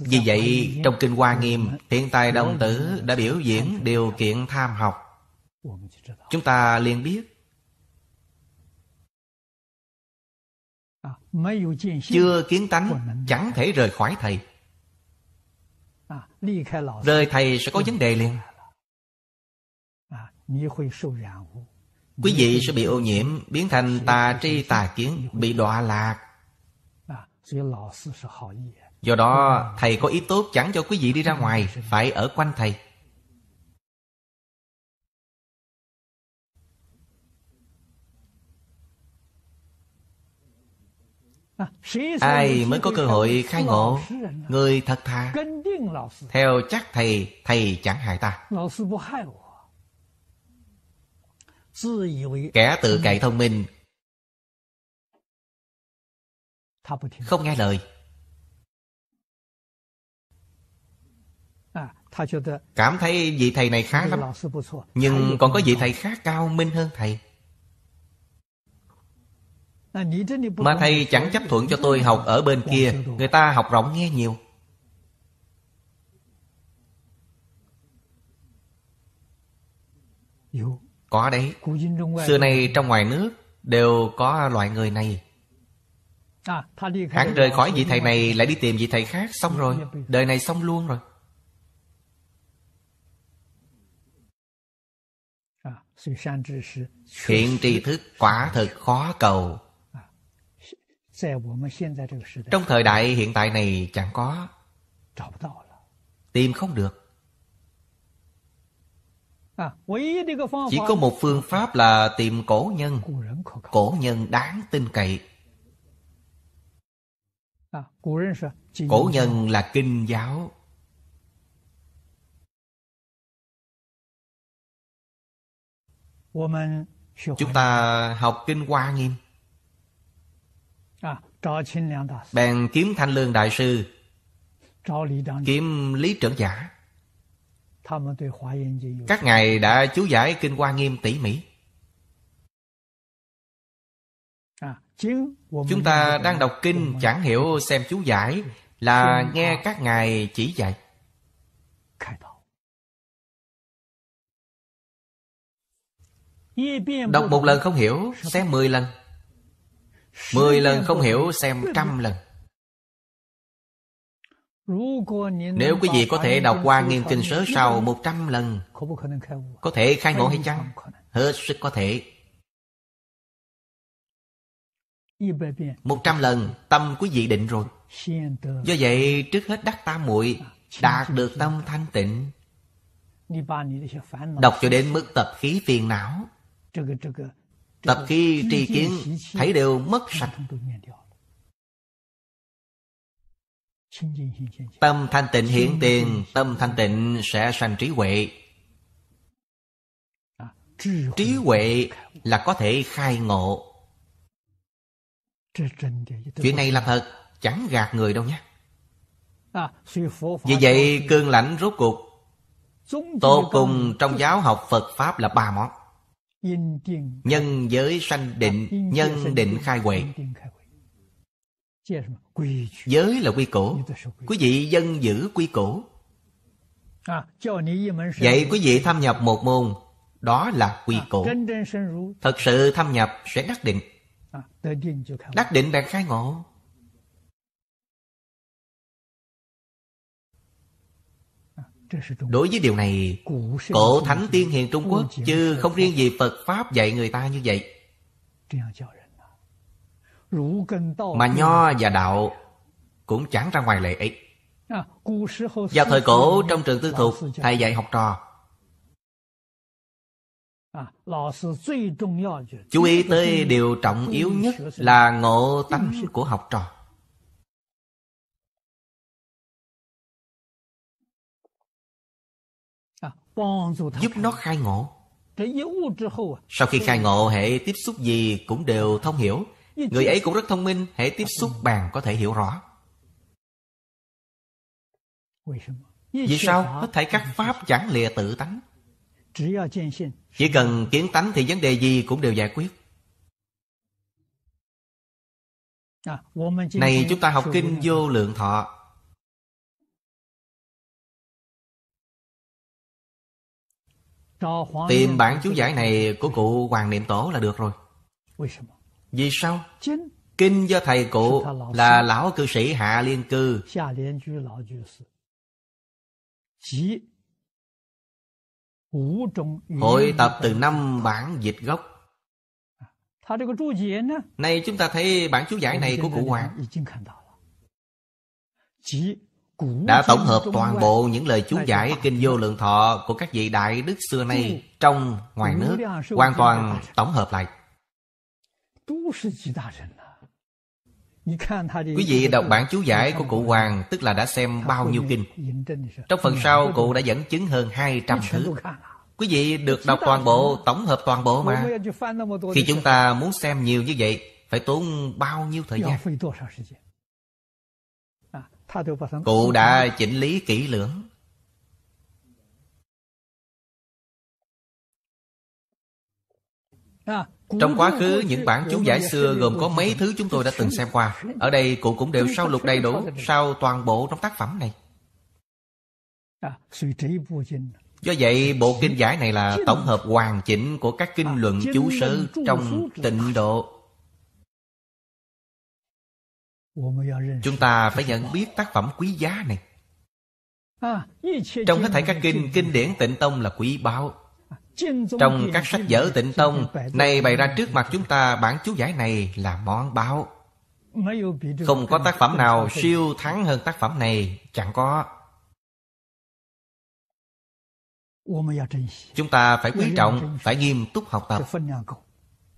Vì vậy trong Kinh Hoa Nghiêm Hiện tài đồng tử đã biểu diễn điều kiện tham học Chúng ta liền biết à, Chưa kiến tánh chẳng thể rời khỏi thầy Rời thầy sẽ có vấn đề liền Quý vị sẽ bị ô nhiễm Biến thành tà tri tà kiến Bị đọa lạc à, Do đó thầy có ý tốt chẳng cho quý vị đi ra ngoài Phải ở quanh thầy à, Ai mới có cơ hội khai ngộ Người thật thà Theo chắc thầy Thầy chẳng hại ta kẻ tự cậy thông minh không nghe lời cảm thấy vị thầy này khá lắm nhưng còn có vị thầy khác cao minh hơn thầy mà thầy chẳng chấp thuận cho tôi học ở bên kia người ta học rộng nghe nhiều có đấy. Xưa nay trong ngoài nước đều có loại người này. À, Hắn rời khỏi vị thầy này lại đi tìm vị thầy khác xong rồi. Đời này xong luôn rồi. À, hiện tri thức quả thật khó cầu. À, trong thời đại hiện tại này chẳng có. Tìm không được. À, Chỉ có một phương pháp là tìm cổ nhân Cổ nhân đáng tin cậy à, Cổ nhân là kinh giáo Chúng ta học kinh Hoa Nghiêm à, Bèn kiếm Thanh Lương Đại Sư Kiếm Lý Trưởng Giả các ngài đã chú giải Kinh Hoa Nghiêm tỉ mỉ. À, Chúng ta đang đọc kinh chẳng hiểu xem chú giải là nghe các ngài chỉ dạy. Đọc một lần không hiểu, xem mười lần. Mười lần không hiểu, xem trăm lần. Nếu quý vị có thể đọc qua Nghiêm Kinh Sớ sau 100 lần Có thể khai ngộ hay chăng? Hết sức có thể 100 lần tâm quý vị định rồi Do vậy trước hết đắc tam muội Đạt được tâm thanh tịnh Đọc cho đến mức tập khí phiền não Tập khí tri kiến Thấy đều mất sạch Tâm thanh tịnh hiện tiền Tâm thanh tịnh sẽ sanh à, trí huệ Trí huệ là có thể khai ngộ Chuyện này là thật Chẳng gạt người đâu nhé à, Vì vậy cương lãnh rốt cuộc Tổ cùng trong giáo học Phật Pháp là ba món Nhân giới sanh định Nhân định khai huệ Giới là quy cổ Quý vị dân giữ quy cổ à, Vậy quý vị tham nhập một môn Đó là quy à, cổ Thật sự tham nhập sẽ đắc định à, Đắc định bạn khai ngộ Đối với điều này Cổ thánh tiên hiền Trung Quốc Chứ không riêng gì Phật Pháp dạy người ta như vậy mà nho và đạo cũng chẳng ra ngoài lệ ấy à, vào thời cổ trong trường tư thục thầy dạy học trò à, chú ý tới điều trọng yếu nhất là ngộ tánh của học trò à, giúp nó khai ngộ sau khi khai ngộ hệ tiếp xúc gì cũng đều thông hiểu Người ấy cũng rất thông minh, hãy tiếp xúc ừ. bàn có thể hiểu rõ. Vì sao? Hết thảy các pháp chẳng lìa tự tánh. Chỉ cần kiến tánh thì vấn đề gì cũng đều giải quyết. À, này chúng ta học kinh vô lượng thọ Tìm bản chú giải này của cụ Hoàng Niệm Tổ là được rồi vì sao? Kinh do thầy cụ là lão cư sĩ Hạ Liên Cư Hội tập từ năm bản dịch gốc Này chúng ta thấy bản chú giải này của cụ Hoàng đã tổng hợp toàn bộ những lời chú giải kinh vô lượng thọ của các vị đại đức xưa nay trong ngoài nước hoàn toàn tổng hợp lại Quý vị đọc bản chú giải của cụ Hoàng Tức là đã xem bao nhiêu kinh Trong phần sau cụ đã dẫn chứng hơn 200 thứ Quý vị được đọc toàn bộ, tổng hợp toàn bộ mà Khi chúng ta muốn xem nhiều như vậy Phải tốn bao nhiêu thời gian Cụ đã chỉnh lý kỹ lưỡng À, trong quá khứ, những bản chú giải xưa gồm có mấy thứ chúng tôi đã từng xem qua. Ở đây, cụ cũng đều sau lục đầy đủ, sau toàn bộ trong tác phẩm này. À, Do vậy, bộ kinh giải này là tổng hợp hoàn chỉnh của các kinh à, luận chú sớ trong tịnh độ. Chúng ta phải nhận biết tác phẩm quý giá này. Trong hết thảy các kinh, kinh điển tịnh tông là quý báu. Trong các sách vở tịnh tông Này bày ra trước mặt chúng ta Bản chú giải này là món báo Không có tác phẩm nào siêu thắng hơn tác phẩm này Chẳng có Chúng ta phải quý trọng Phải nghiêm túc học tập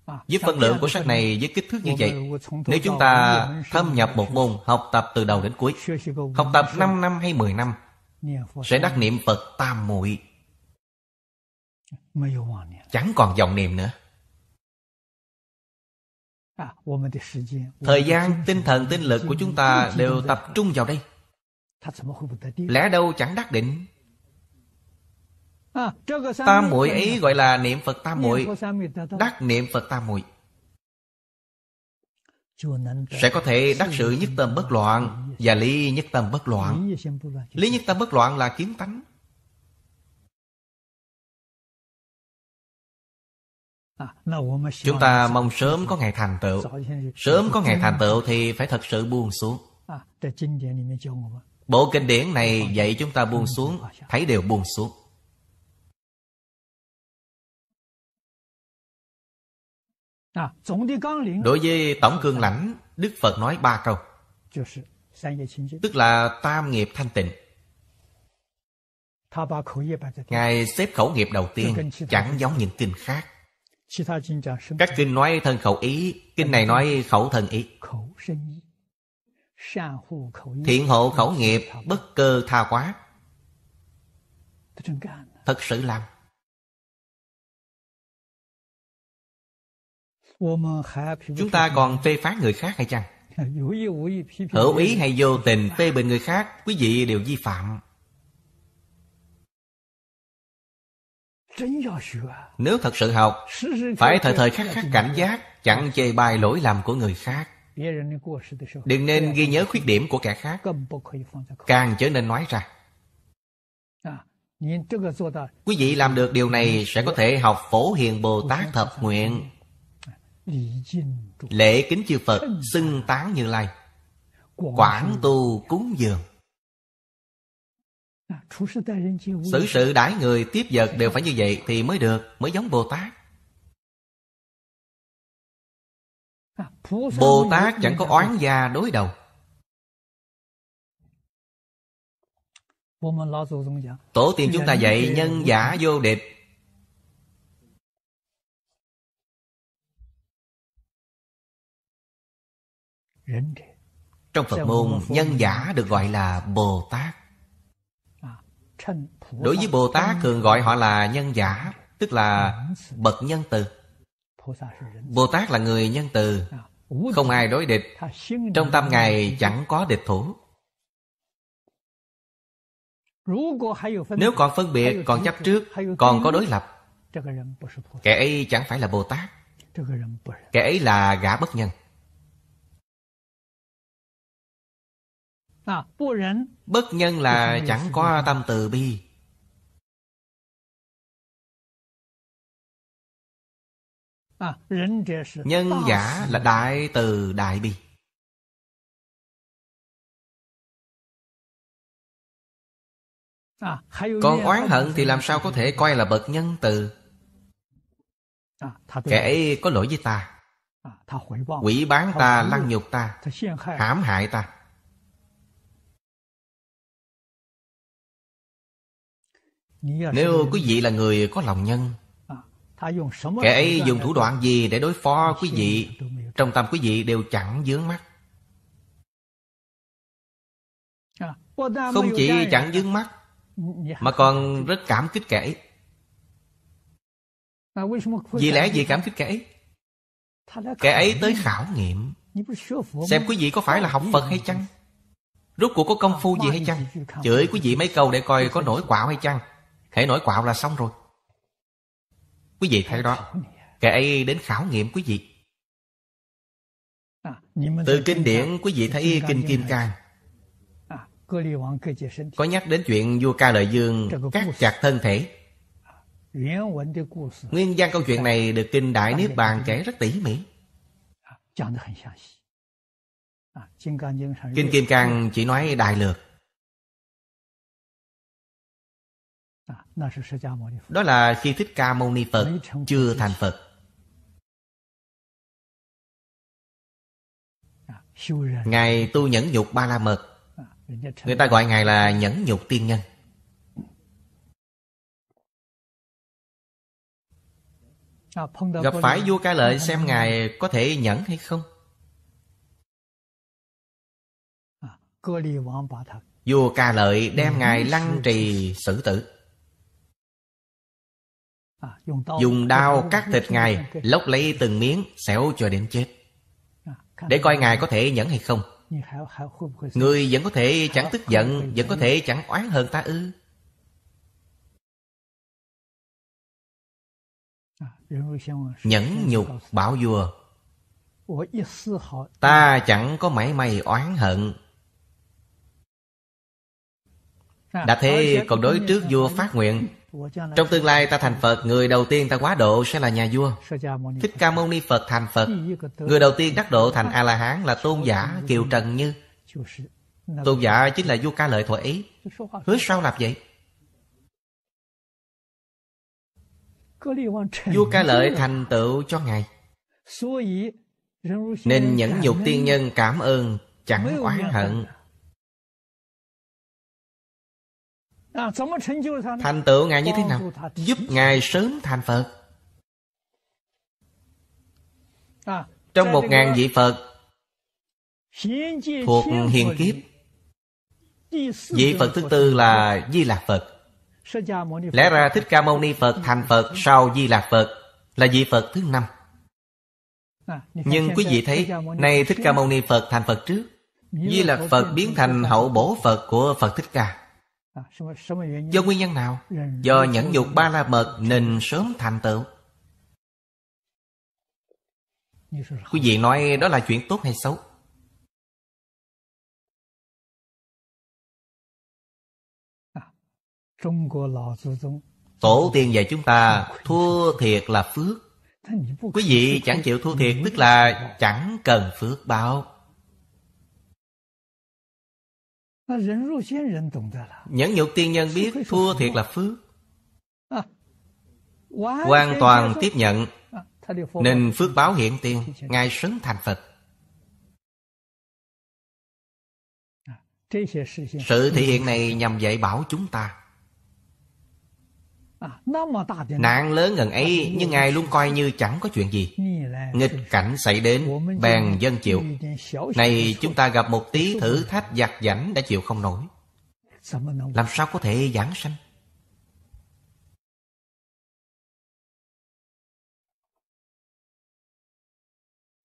à, với phân lượng của sách này với kích thước như vậy Nếu chúng ta thâm nhập một môn Học tập từ đầu đến cuối Học tập 5 năm hay 10 năm Sẽ đắc niệm Phật tam muội chẳng còn dòng niệm nữa thời gian tinh thần tinh lực của chúng ta đều tập trung vào đây lẽ đâu chẳng đắc định tam muội ấy gọi là niệm phật tam muội đắc niệm phật tam muội sẽ có thể đắc sự nhất tâm bất loạn và lý nhất tâm bất loạn lý nhất tâm bất loạn là kiến tánh À, chúng ta mong sớm có ngày thành tựu sớm có ngày thành tựu thì phải thật sự buông xuống à, bộ kinh điển này dạy chúng ta buông xuống thấy đều buông xuống à, đối với tổng cương lãnh đức phật nói ba câu tức là tam nghiệp thanh tịnh ngài xếp khẩu nghiệp đầu tiên chẳng giống những kinh khác các kinh nói thân khẩu ý Kinh này nói khẩu thân ý Thiện hộ khẩu nghiệp bất cơ tha quá Thật sự làm Chúng ta còn phê phán người khác hay chăng? [LAUGHS] Hữu ý hay vô tình phê bình người khác Quý vị đều vi phạm Nếu thật sự học Phải thời thời khắc khắc cảnh giác Chẳng chê bai lỗi lầm của người khác Đừng nên ghi nhớ khuyết điểm của kẻ khác Càng trở nên nói ra Quý vị làm được điều này Sẽ có thể học Phổ Hiền Bồ Tát Thập Nguyện Lễ kính chư Phật Xưng tán như lai Quảng tu cúng dường xử à, sự đãi người tiếp vật đều phải như vậy thì mới được mới giống bồ tát à, bồ tát chẳng có oán gia đối đầu tổ tiên chúng ta dạy nhân giả vô địch trong phật môn nhân giả được gọi là bồ tát Đối với Bồ Tát thường gọi họ là nhân giả Tức là bậc nhân từ Bồ Tát là người nhân từ dạ, Không ai đối địch Trong tâm Ngài chẳng có địch thủ Nếu còn phân biệt, còn chấp trước Còn có đối lập Kẻ ấy chẳng phải là Bồ Tát Kẻ ấy là gã bất nhân Ờ, Bất nhân là chẳng có tâm từ bi. Ờ, nhân giả là đại từ đại bi. Ờ, Còn oán hận thì làm sao có thể coi là bậc nhân từ Kẻ có lỗi với ta Quỷ bán ta, lăng nhục ta Hãm hại ta Nếu quý vị là người có lòng nhân à, Kẻ ấy dùng thủ đoạn gì để đối phó quý vị Trong tâm quý vị đều chẳng dướng mắt à, Không chỉ dạ chẳng dướng dạ mắt dạ Mà còn rất cảm kích kẻ ấy à, Vì lẽ gì cảm kích kẻ ấy Kẻ ấy tới khảo nghiệm Xem quý vị có phải là học Phật hay chăng Rốt cuộc có công phu gì hay chăng Chửi quý vị mấy câu để coi có nổi quạo hay chăng hãy nổi quạo là xong rồi quý vị thấy đó kẻ ấy đến khảo nghiệm quý vị à, từ kinh điển quý vị thấy kinh kim cang à, có nhắc đến chuyện vua ca lợi dương cắt chặt thân thể à, nguyên văn câu chuyện này được kinh đại niết bàn kể rất tỉ mỉ kinh kim cang chỉ nói đại lược Đó là khi Thích Ca Mâu Ni Phật chưa thành Phật. À, Ngài tu nhẫn nhục ba la mật. À, Người ta gọi Ngài là nhẫn nhục tiên nhân. À, Gặp phải vua ca lợi xem Ngài có thể nhẫn hay không. Vua ca lợi đem Ngài lăng trì xử tử. À, dùng đao cắt thịt ngài lóc lấy từng miếng xẻo cho đến chết à, để coi ngài có thể nhẫn hay không người vẫn có thể chẳng tức giận vẫn có thể chẳng oán hơn ta ư à, nhẫn nhục bảo vua ta chẳng có mảy may oán hận đã thế còn đối trước vua phát nguyện trong tương lai ta thành Phật Người đầu tiên ta quá độ sẽ là nhà vua Thích Ca Mâu Ni Phật thành Phật Người đầu tiên đắc độ thành A-la-hán là Tôn giả Kiều Trần Như Tôn giả chính là vua ca lợi thuở ý Hứa sao làm vậy Vua ca lợi thành tựu cho Ngài Nên nhẫn nhục tiên nhân cảm ơn Chẳng oán hận À, thành tựu ngài như thế nào giúp ngài sớm thành phật à, trong một ngàn vị phật thuộc hiền kiếp vị phật thứ tư là di lạc phật lẽ ra thích ca mâu ni phật thành phật ừ. sau di lạc phật là vị phật thứ năm à, nhưng quý vị thấy nay thích ca mâu ni phật thành phật trước di lạc phật biến thành hậu bổ phật của phật thích ca À, Do nguyên nhân nào? Dạ, Do nhẫn dạ, nhục dạ. ba la mật nên sớm thành tựu. Quý vị nói đó là chuyện tốt hay xấu? À, Tổ tiên dạy chúng ta thua thiệt là phước Quý vị chẳng chịu thua thiệt Tức là chẳng cần phước báo Nhẫn nhục tiên nhân biết thua thiệt là phước à, Hoàn toàn tiếp nhận à, Nên phước báo hiện tiền Ngài sớm thành Phật à, Sự thể hiện này nhằm dạy bảo chúng ta À, Nạn lớn ngần ấy Nhưng Ngài luôn coi như chẳng có chuyện gì Nghịch cảnh xảy đến Bèn dân chịu Này chúng ta gặp một tí thử thách giặc giảnh Đã chịu không nổi Làm sao có thể giảng sanh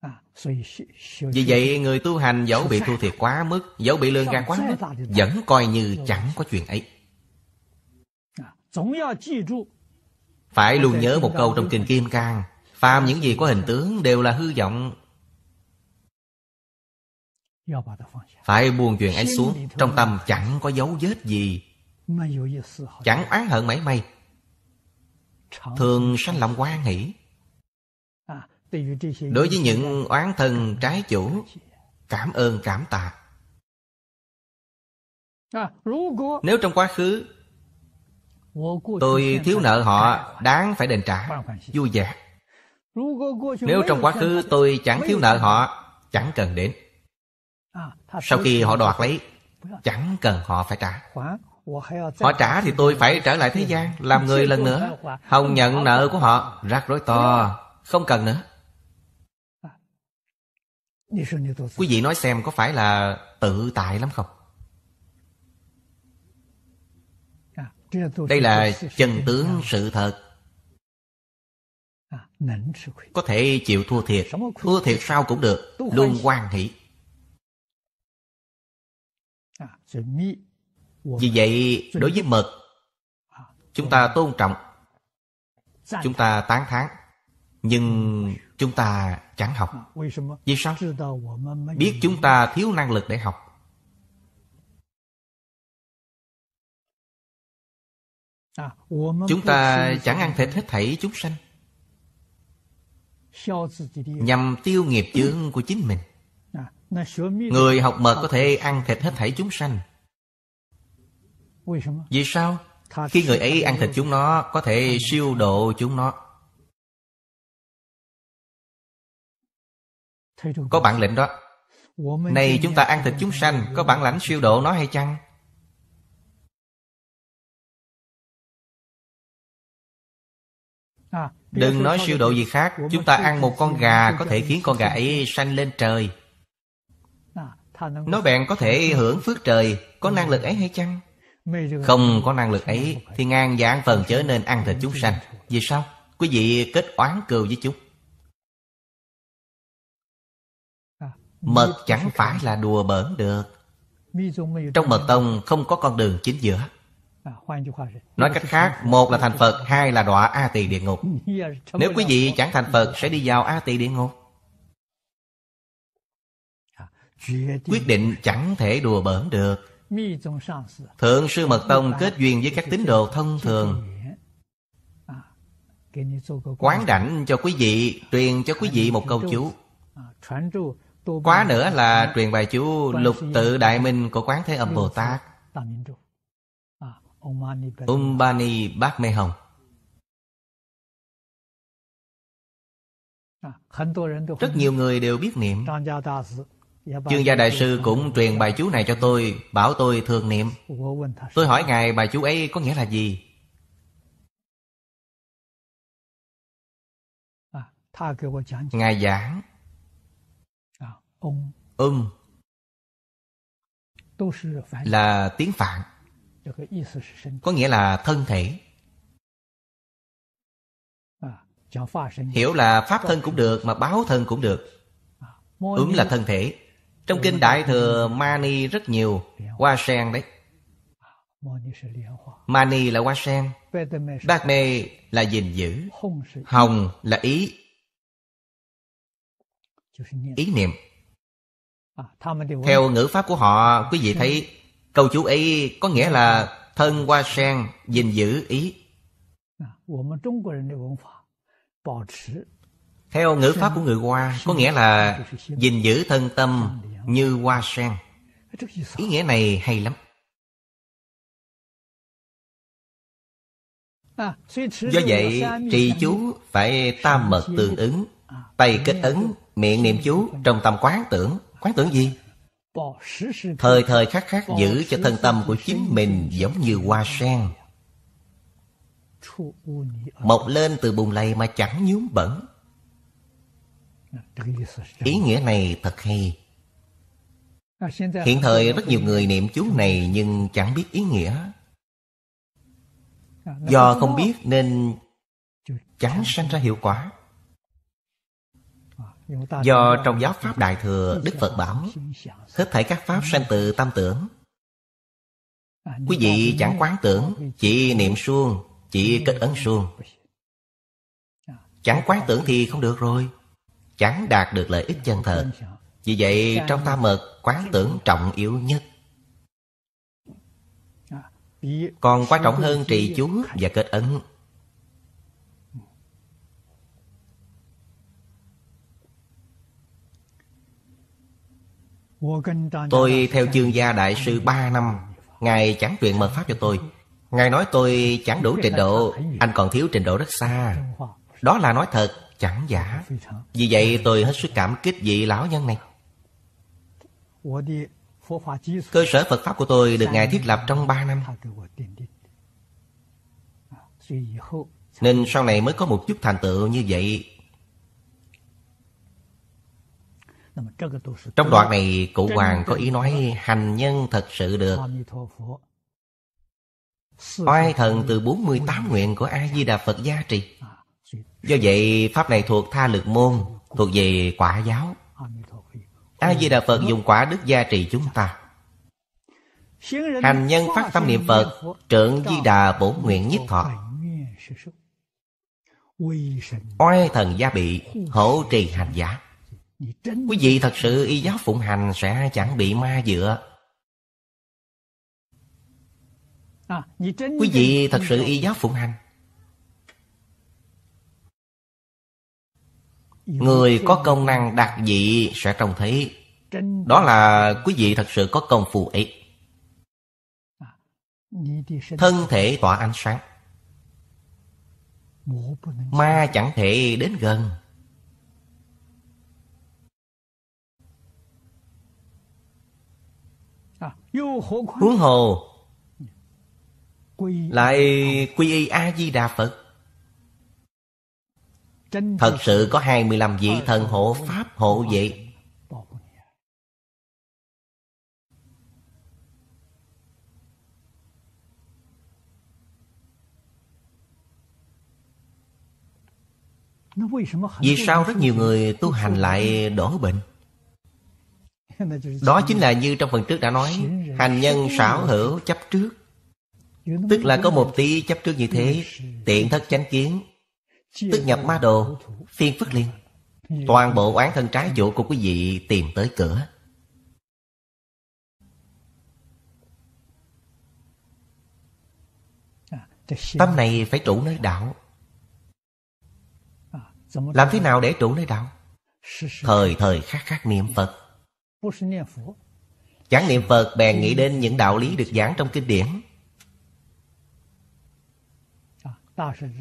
à, Vì vậy người tu hành dẫu bị thu thiệt quá mức Dẫu bị lương gan quá mức Vẫn coi như chẳng có chuyện ấy phải luôn nhớ một câu trong Kinh Kim Cang Phàm những gì có hình tướng đều là hư vọng Phải buông chuyện ấy xuống Trong tâm chẳng có dấu vết gì Chẳng oán hận mảy may Thường sanh lòng quan hỷ Đối với những oán thân trái chủ Cảm ơn cảm tạ à, Nếu trong quá khứ Tôi thiếu nợ họ đáng phải đền trả Vui vẻ Nếu trong quá khứ tôi chẳng thiếu nợ họ Chẳng cần đến Sau khi họ đoạt lấy Chẳng cần họ phải trả Họ trả thì tôi phải trở lại thế gian Làm người lần nữa Hồng nhận nợ của họ Rắc rối to Không cần nữa Quý vị nói xem có phải là tự tại lắm không? đây là chân tướng sự thật có thể chịu thua thiệt thua thiệt sao cũng được luôn quan hỷ vì vậy đối với mật chúng ta tôn trọng chúng ta tán thán nhưng chúng ta chẳng học vì sao biết chúng ta thiếu năng lực để học chúng ta chẳng ăn thịt hết thảy chúng sanh nhằm tiêu nghiệp chướng của chính mình người học mật có thể ăn thịt hết thảy chúng sanh vì sao khi người ấy ăn thịt chúng nó có thể siêu độ chúng nó có bản lĩnh đó này chúng ta ăn thịt chúng sanh có bản lãnh siêu độ nó hay chăng À, đừng nói siêu độ gì khác Chúng ta ăn một con gà Có thể khiến con gà ấy sanh lên trời Nói bạn có thể hưởng phước trời Có năng lực ấy hay chăng Không có năng lực ấy Thì ngang dạng phần chớ nên ăn thịt chúng sanh Vì sao Quý vị kết oán cừu với chúng à, Mật chẳng phải là đùa bỡn được Trong mật tông không có con đường chính giữa Nói cách khác, một là thành Phật, hai là đọa A Tỳ địa ngục. [LAUGHS] Nếu quý vị chẳng thành Phật sẽ đi vào A Tỳ địa ngục. Quyết định chẳng thể đùa bỡn được. Thượng sư Mật Tông kết duyên với các tín đồ thông thường Quán đảnh cho quý vị Truyền cho quý vị một câu chú Quá nữa là truyền bài chú Lục tự đại minh của Quán Thế Âm Bồ Tát Umbani Bác Mê Hồng Rất nhiều người đều biết niệm Chương gia đại sư cũng truyền bài chú này cho tôi Bảo tôi thường niệm Tôi hỏi ngài bài chú ấy có nghĩa là gì à, Ngài giảng Ung à, um, Là tiếng Phạn có nghĩa là thân thể hiểu là pháp thân cũng được mà báo thân cũng được ứng là thân thể trong kinh đại thừa mani rất nhiều hoa sen đấy mani là hoa sen bát mê là gìn giữ hồng là ý ý niệm theo ngữ pháp của họ quý vị thấy Câu chú ấy có nghĩa là thân hoa sen gìn giữ ý. Theo ngữ pháp của người Hoa có nghĩa là gìn giữ thân tâm như hoa sen. Ý nghĩa này hay lắm. Do vậy, trì chú phải tam mật tương ứng, tay kết ấn, miệng niệm chú trong tâm quán tưởng. Quán tưởng gì? thời thời khắc khắc giữ cho thân tâm của chính mình giống như hoa sen mọc lên từ bùn lầy mà chẳng nhúm bẩn ý nghĩa này thật hay à, hiện thời rất nhiều người niệm chú này nhưng chẳng biết ý nghĩa à, do không biết nên chẳng sanh ra hiệu quả Do trong giáo Pháp Đại Thừa Đức Phật bảo Hết thảy các Pháp sanh từ tâm tưởng Quý vị chẳng quán tưởng Chỉ niệm suông Chỉ kết ấn suông Chẳng quán tưởng thì không được rồi Chẳng đạt được lợi ích chân thật Vì vậy trong ta mật Quán tưởng trọng yếu nhất Còn quan trọng hơn trì chú và kết ấn Tôi theo chương gia đại sư 3 năm Ngài chẳng truyền mật pháp cho tôi Ngài nói tôi chẳng đủ trình độ Anh còn thiếu trình độ rất xa Đó là nói thật chẳng giả Vì vậy tôi hết sức cảm kích vị lão nhân này Cơ sở Phật Pháp của tôi được Ngài thiết lập trong 3 năm Nên sau này mới có một chút thành tựu như vậy Trong đoạn này Cụ Hoàng có ý nói hành nhân thật sự được Oai thần từ 48 nguyện của A-di-đà Phật gia trì Do vậy Pháp này thuộc tha lực môn Thuộc về quả giáo A-di-đà Phật dùng quả đức gia trì chúng ta Hành nhân phát tâm niệm Phật trưởng di đà bổn nguyện nhất thọ Oai thần gia bị Hỗ trì hành giả Quý vị thật sự y giáo phụng hành sẽ chẳng bị ma dựa Quý vị thật sự y giáo phụng hành Người có công năng đặc dị sẽ trông thấy Đó là quý vị thật sự có công phù ấy Thân thể tỏa ánh sáng Ma chẳng thể đến gần huống hồ lại quy y a di đà phật thật sự có 25 vị thần hộ pháp hộ vệ vì sao rất nhiều người tu hành lại đổ bệnh đó chính là như trong phần trước đã nói hành nhân xảo hữu chấp trước tức là có một tí chấp trước như thế tiện thất chánh kiến tức nhập ma đồ phiên phức liên toàn bộ oán thân trái chủ của quý vị tìm tới cửa à, tâm này phải trụ nơi đạo à, làm thế nào để trụ nơi đạo thời thời khắc khắc niệm phật Chẳng niệm Phật bèn nghĩ đến những đạo lý được giảng trong kinh điển à,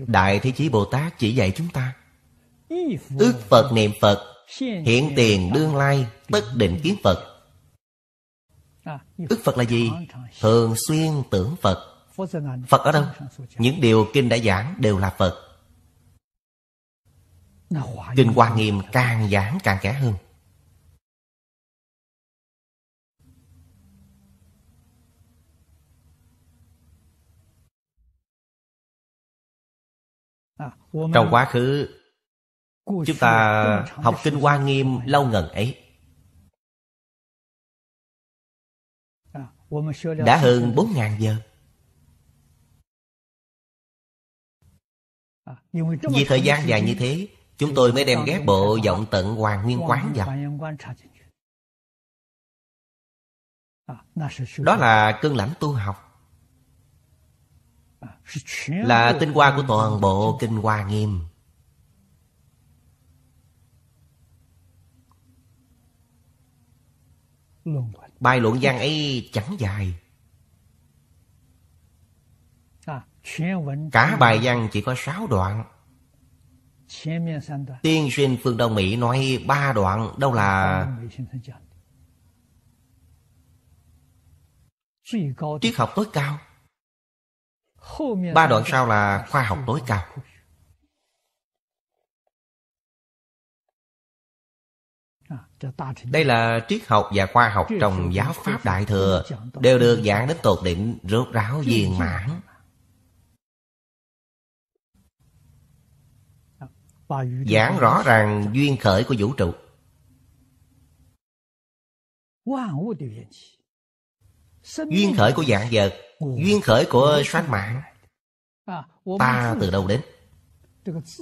Đại Thế Chí Bồ Tát chỉ dạy chúng ta Ước Phật niệm Phật Hiện tiền đương lai Bất định kiến Phật à, Ước Phật là gì? Thường xuyên tưởng Phật Phật ở đâu? Những điều Kinh đã giảng đều là Phật Kinh Hoa Nghiêm càng giảng càng kẻ hơn trong quá khứ chúng ta học kinh hoa nghiêm lâu ngần ấy đã hơn bốn ngàn giờ vì thời gian dài như thế chúng tôi mới đem ghép bộ vọng tận hoàng nguyên quán vào đó là cơn lãnh tu học là tinh hoa của toàn bộ Kinh Hoa Nghiêm Bài luận văn ấy chẳng dài à, Cả bài văn chỉ có sáu đoạn Tiên sinh Phương Đông Mỹ nói ba đoạn Đâu là Triết học tối cao Ba à? đoạn sau là khoa học tối [LAUGHS] cao à, Đây là triết học và khoa học trong giáo Pháp Đại Thừa Đều được giảng đến tột đỉnh rốt ráo viên mãn à, Giảng rõ ràng duyên khởi của vũ trụ Duyên khởi của dạng vật Duyên khởi của soát mạng à, Ta từ đâu đến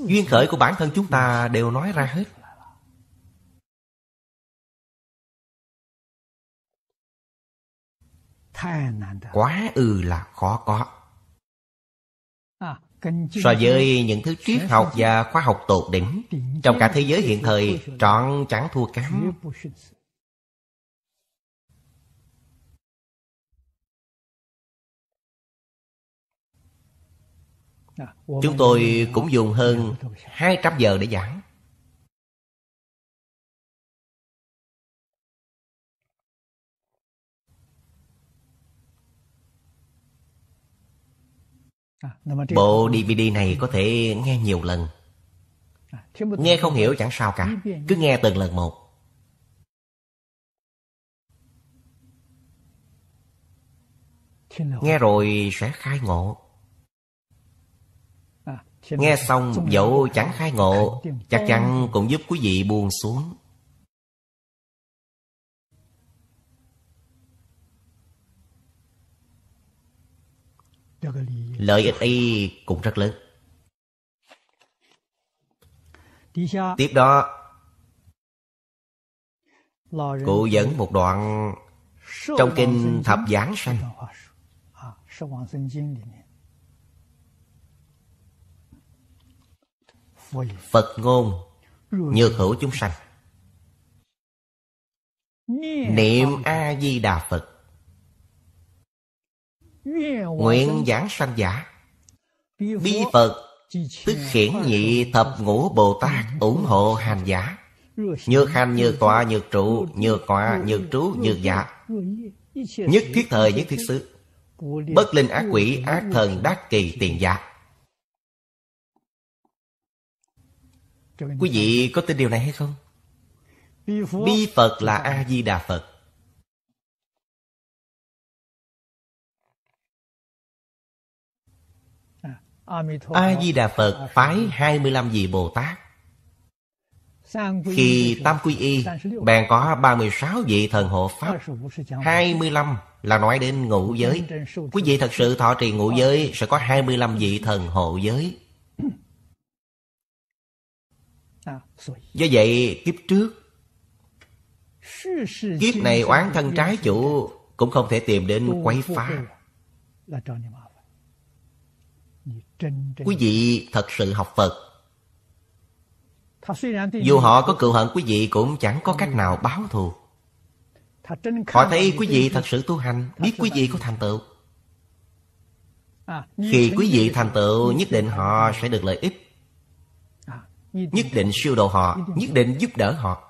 Duyên khởi của bản thân chúng ta đều nói ra hết Quá ư là khó có à, So với những thứ triết học và khoa học tột đỉnh Trong cả thế giới hiện thời Trọn chẳng thua kém Chúng tôi cũng dùng hơn 200 giờ để giảng Bộ DVD này có thể nghe nhiều lần Nghe không hiểu chẳng sao cả Cứ nghe từng lần một Nghe rồi sẽ khai ngộ Nghe xong dẫu chẳng khai ngộ Chắc chắn cũng giúp quý vị buông xuống Lợi ích y cũng rất lớn Tiếp đó Cụ dẫn một đoạn Trong kinh Thập Giảng Sanh Phật ngôn Nhược hữu chúng sanh Niệm A-di-đà Phật Nguyện giảng sanh giả Bi Phật Tức khiển nhị thập ngũ Bồ Tát ủng hộ hành giả Nhược hành, nhược tọa, nhược trụ, nhược tọa, nhược trú, nhược giả Nhất thiết thời, nhất thiết xứ Bất linh ác quỷ, ác thần, đắc kỳ tiền giả Quý vị có tin điều này hay không? Bi Phật là A-di-đà Phật à, A-di-đà Phật à, phái 25 vị Bồ Tát Khi tam quy y Bèn có 36 vị thần hộ Pháp 25 là nói đến ngũ giới Quý vị thật sự thọ trì ngũ giới Sẽ có 25 vị thần hộ giới À, Do vậy kiếp trước Kiếp này oán thân trái chủ Cũng không thể tìm đến quấy phá Quý vị thật sự học Phật Dù họ có cựu hận quý vị Cũng chẳng có cách nào ừ. báo thù Họ thấy quý vị thật sự tu hành Biết quý vị có thành tựu à, Khi quý vị thành tựu Nhất định họ sẽ được lợi ích nhất định siêu độ họ nhất định giúp đỡ họ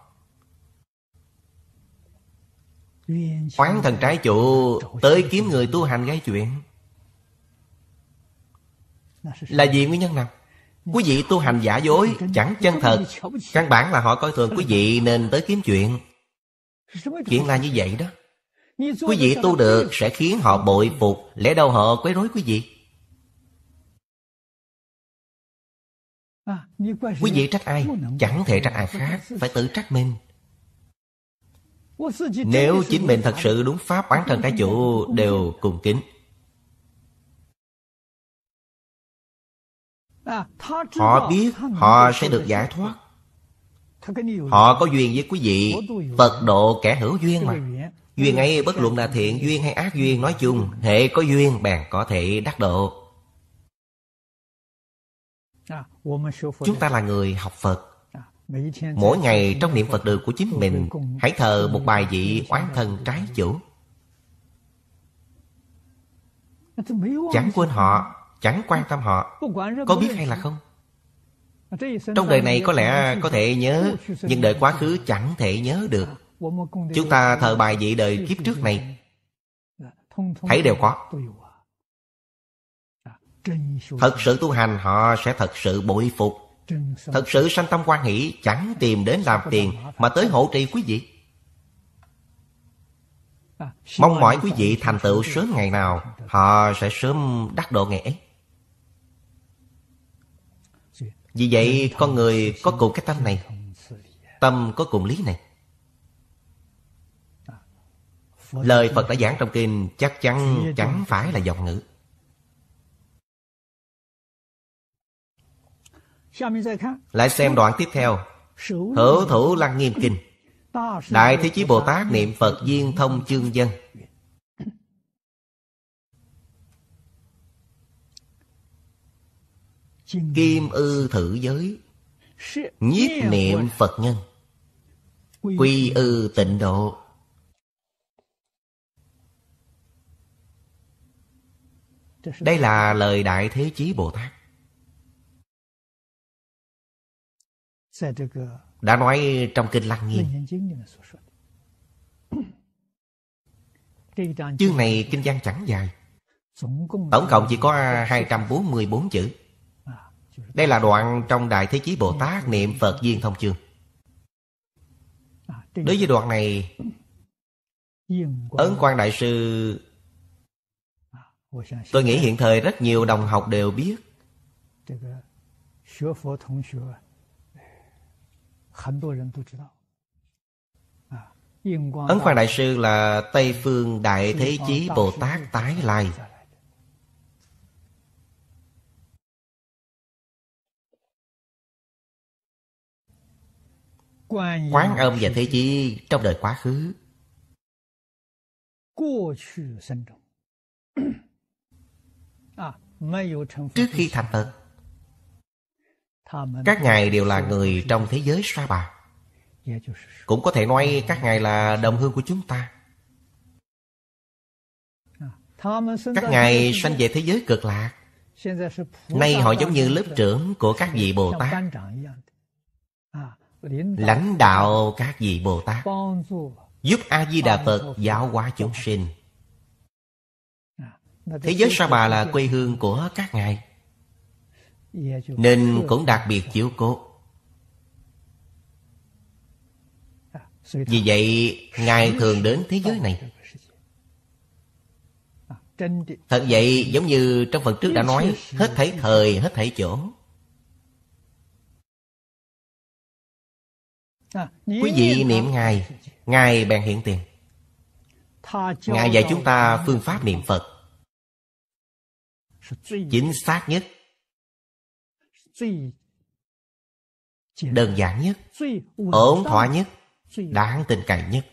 oán thần trái chủ tới kiếm người tu hành gây chuyện là vì nguyên nhân nào quý vị tu hành giả dối chẳng chân thật căn bản là họ coi thường quý vị nên tới kiếm chuyện chuyện là như vậy đó quý vị tu được sẽ khiến họ bội phục lẽ đâu họ quấy rối quý vị Quý vị trách ai Chẳng thể trách ai khác Phải tự trách mình Nếu chính mình thật sự đúng pháp Bản thân trái chủ đều cùng kính Họ biết họ sẽ được giải thoát Họ có duyên với quý vị Phật độ kẻ hữu duyên mà Duyên ấy bất luận là thiện duyên hay ác duyên Nói chung hệ có duyên bèn có thể đắc độ À, Chúng ta là người học Phật à, Mỗi ngày trong niệm Phật đời của chính mình Hãy thờ một bài vị oán thân trái chủ Chẳng quên họ Chẳng quan tâm họ Có biết hay là không Trong đời này có lẽ có thể nhớ Nhưng đời quá khứ chẳng thể nhớ à, được Chúng ta thờ bài vị đời kiếp trước này dạ, Thấy đều có Thật sự tu hành họ sẽ thật sự bội phục Thật sự sanh tâm quan hỷ Chẳng tìm đến làm tiền Mà tới hộ trì quý vị à, Mong mỏi quý vị thành tựu sớm ngày nào Họ sẽ sớm đắc độ ngày ấy Vì vậy con người có cùng cái tâm này Tâm có cùng lý này à, Lời Phật đã giảng trong kinh Chắc chắn chẳng phải là dòng ngữ Lại xem đoạn tiếp theo Hữu thủ lăng nghiêm kinh Đại Thế Chí Bồ Tát niệm Phật viên thông chương dân Kim ư thử giới Nhiếp niệm Phật nhân Quy ư tịnh độ Đây là lời Đại Thế Chí Bồ Tát đã nói trong kinh lăng nghiêm [COUGHS] chương này kinh văn chẳng dài tổng cộng chỉ có 244 chữ đây là đoạn trong đại thế chí bồ tát niệm phật viên thông chương đối với đoạn này ấn quan đại sư tôi nghĩ hiện thời rất nhiều đồng học đều biết Ấn Quang Đại Sư là Tây Phương Đại Thế Chí Bồ Tát Tái Lai Quán âm và Thế Chí trong đời quá khứ [COUGHS] à, Trước khi thành Phật các ngài đều là người trong thế giới sa bà dạ, Cũng có thể nói các ngài là đồng hương của chúng ta à, Các ngài sanh về thế giới cực lạc Nay họ giống như lớp trưởng của các vị dạ, Bồ Tát à, Lãnh đạo các vị Bồ Tát Giúp A-di-đà Phật giáo hóa chúng dạ. sinh à, Thế giới Sa Bà là quê hương của các ngài Dạ, Nên cũng đặc biệt chiếu cố à, Vì vậy Ngài thường đến thế giới này à, Thật vậy giống như trong phần trước đã nói Hết thảy thời, hết thảy chỗ à, Quý vị niệm Ngài Ngài bèn hiện tiền Ngài dạy chúng ta phương pháp niệm Phật Chính xác nhất đơn giản nhất ổn thỏa nhất đáng tin cậy nhất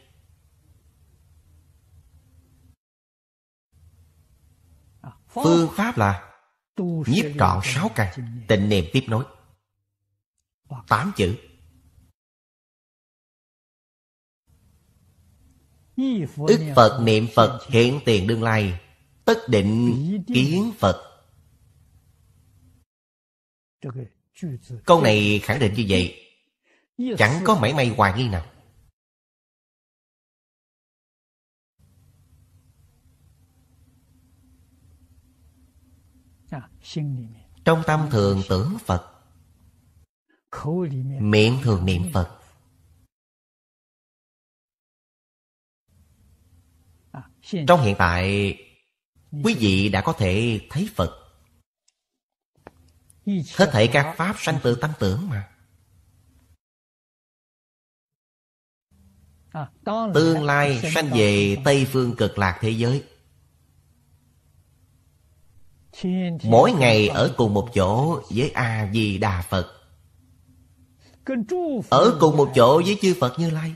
à, phương pháp là nhiếp trọn sáu căn tịnh niệm tiếp nối tám chữ ức phật niệm phật hiện tiền đương lai tất định kiến phật Câu này khẳng định như vậy Chẳng có mảy may hoài nghi nào dạ, Trong tâm thường tưởng Phật Miệng thường niệm Phật à, Trong hiện tại Quý vị đã có thể thấy Phật Hết thể các pháp sanh tự tâm tưởng mà Tương lai sanh về Tây phương cực lạc thế giới Mỗi ngày ở cùng một chỗ với A-di-đà Phật Ở cùng một chỗ với chư Phật Như Lai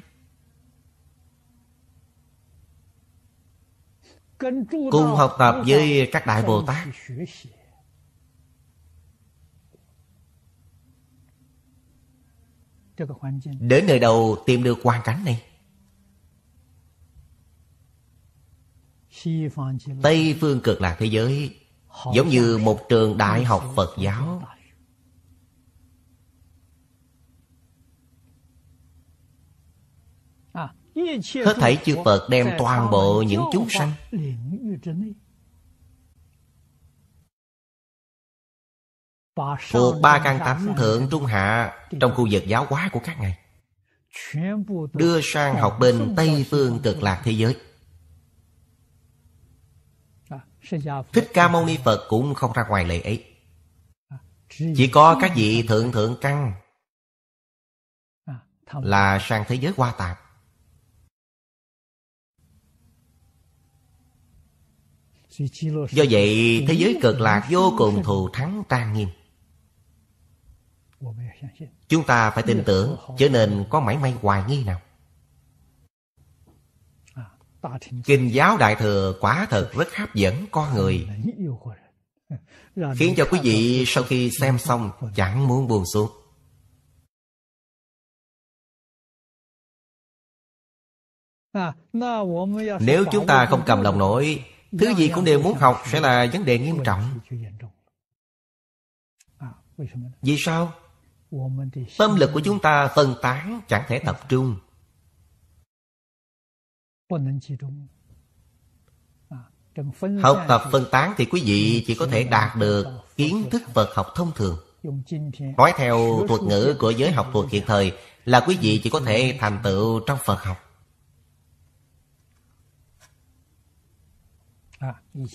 Cùng học tập với các Đại Bồ Tát Đến nơi đầu tìm được hoàn cảnh này Tây phương cực lạc thế giới Giống như một trường đại học Phật giáo Hết thảy chư Phật đem toàn bộ những chúng sanh thuộc ba căn tám thượng trung hạ trong khu vực giáo hóa của các ngài đưa sang học bên tây phương cực lạc thế giới thích ca mâu ni phật cũng không ra ngoài lệ ấy chỉ có các vị thượng thượng căn là sang thế giới hoa tạp do vậy thế giới cực lạc vô cùng thù thắng trang nghiêm Chúng ta phải tin tưởng Chứ nên có mảy may hoài nghi nào Kinh giáo Đại Thừa quả thật rất hấp dẫn con người Khiến cho quý vị sau khi xem xong chẳng muốn buồn xuống Nếu chúng ta không cầm lòng nổi Thứ gì cũng đều muốn học sẽ là vấn đề nghiêm trọng Vì sao? Tâm lực của chúng ta phân tán chẳng thể tập trung Học tập phân tán thì quý vị chỉ có thể đạt được kiến thức Phật học thông thường Nói theo thuật ngữ của giới học thuật hiện thời Là quý vị chỉ có thể thành tựu trong Phật học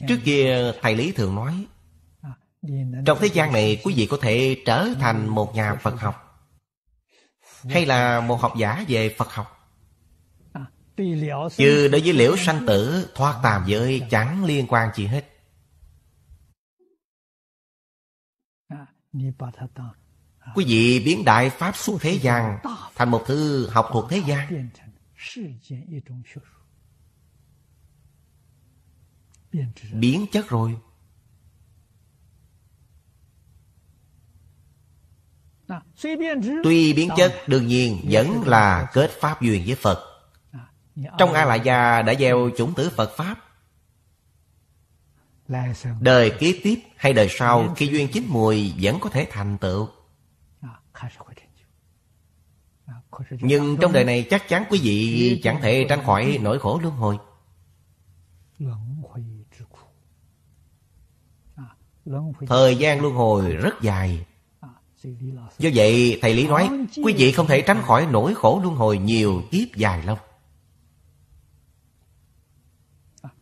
Trước kia Thầy Lý thường nói trong thế gian này quý vị có thể trở thành một nhà Phật học Hay là một học giả về Phật học Chứ đối với liễu sanh tử thoát tàm giới chẳng liên quan gì hết Quý vị biến đại Pháp xuống thế gian Thành một thứ học thuộc thế gian Biến chất rồi Tuy biến chất đương nhiên vẫn là kết pháp duyên với Phật Trong A la Gia đã gieo chủng tử Phật Pháp Đời kế tiếp hay đời sau khi duyên chín mùi vẫn có thể thành tựu Nhưng trong đời này chắc chắn quý vị chẳng thể tránh khỏi nỗi khổ luân hồi Thời gian luân hồi rất dài Do vậy thầy Lý nói Quý vị không thể tránh khỏi nỗi khổ luân hồi nhiều kiếp dài lâu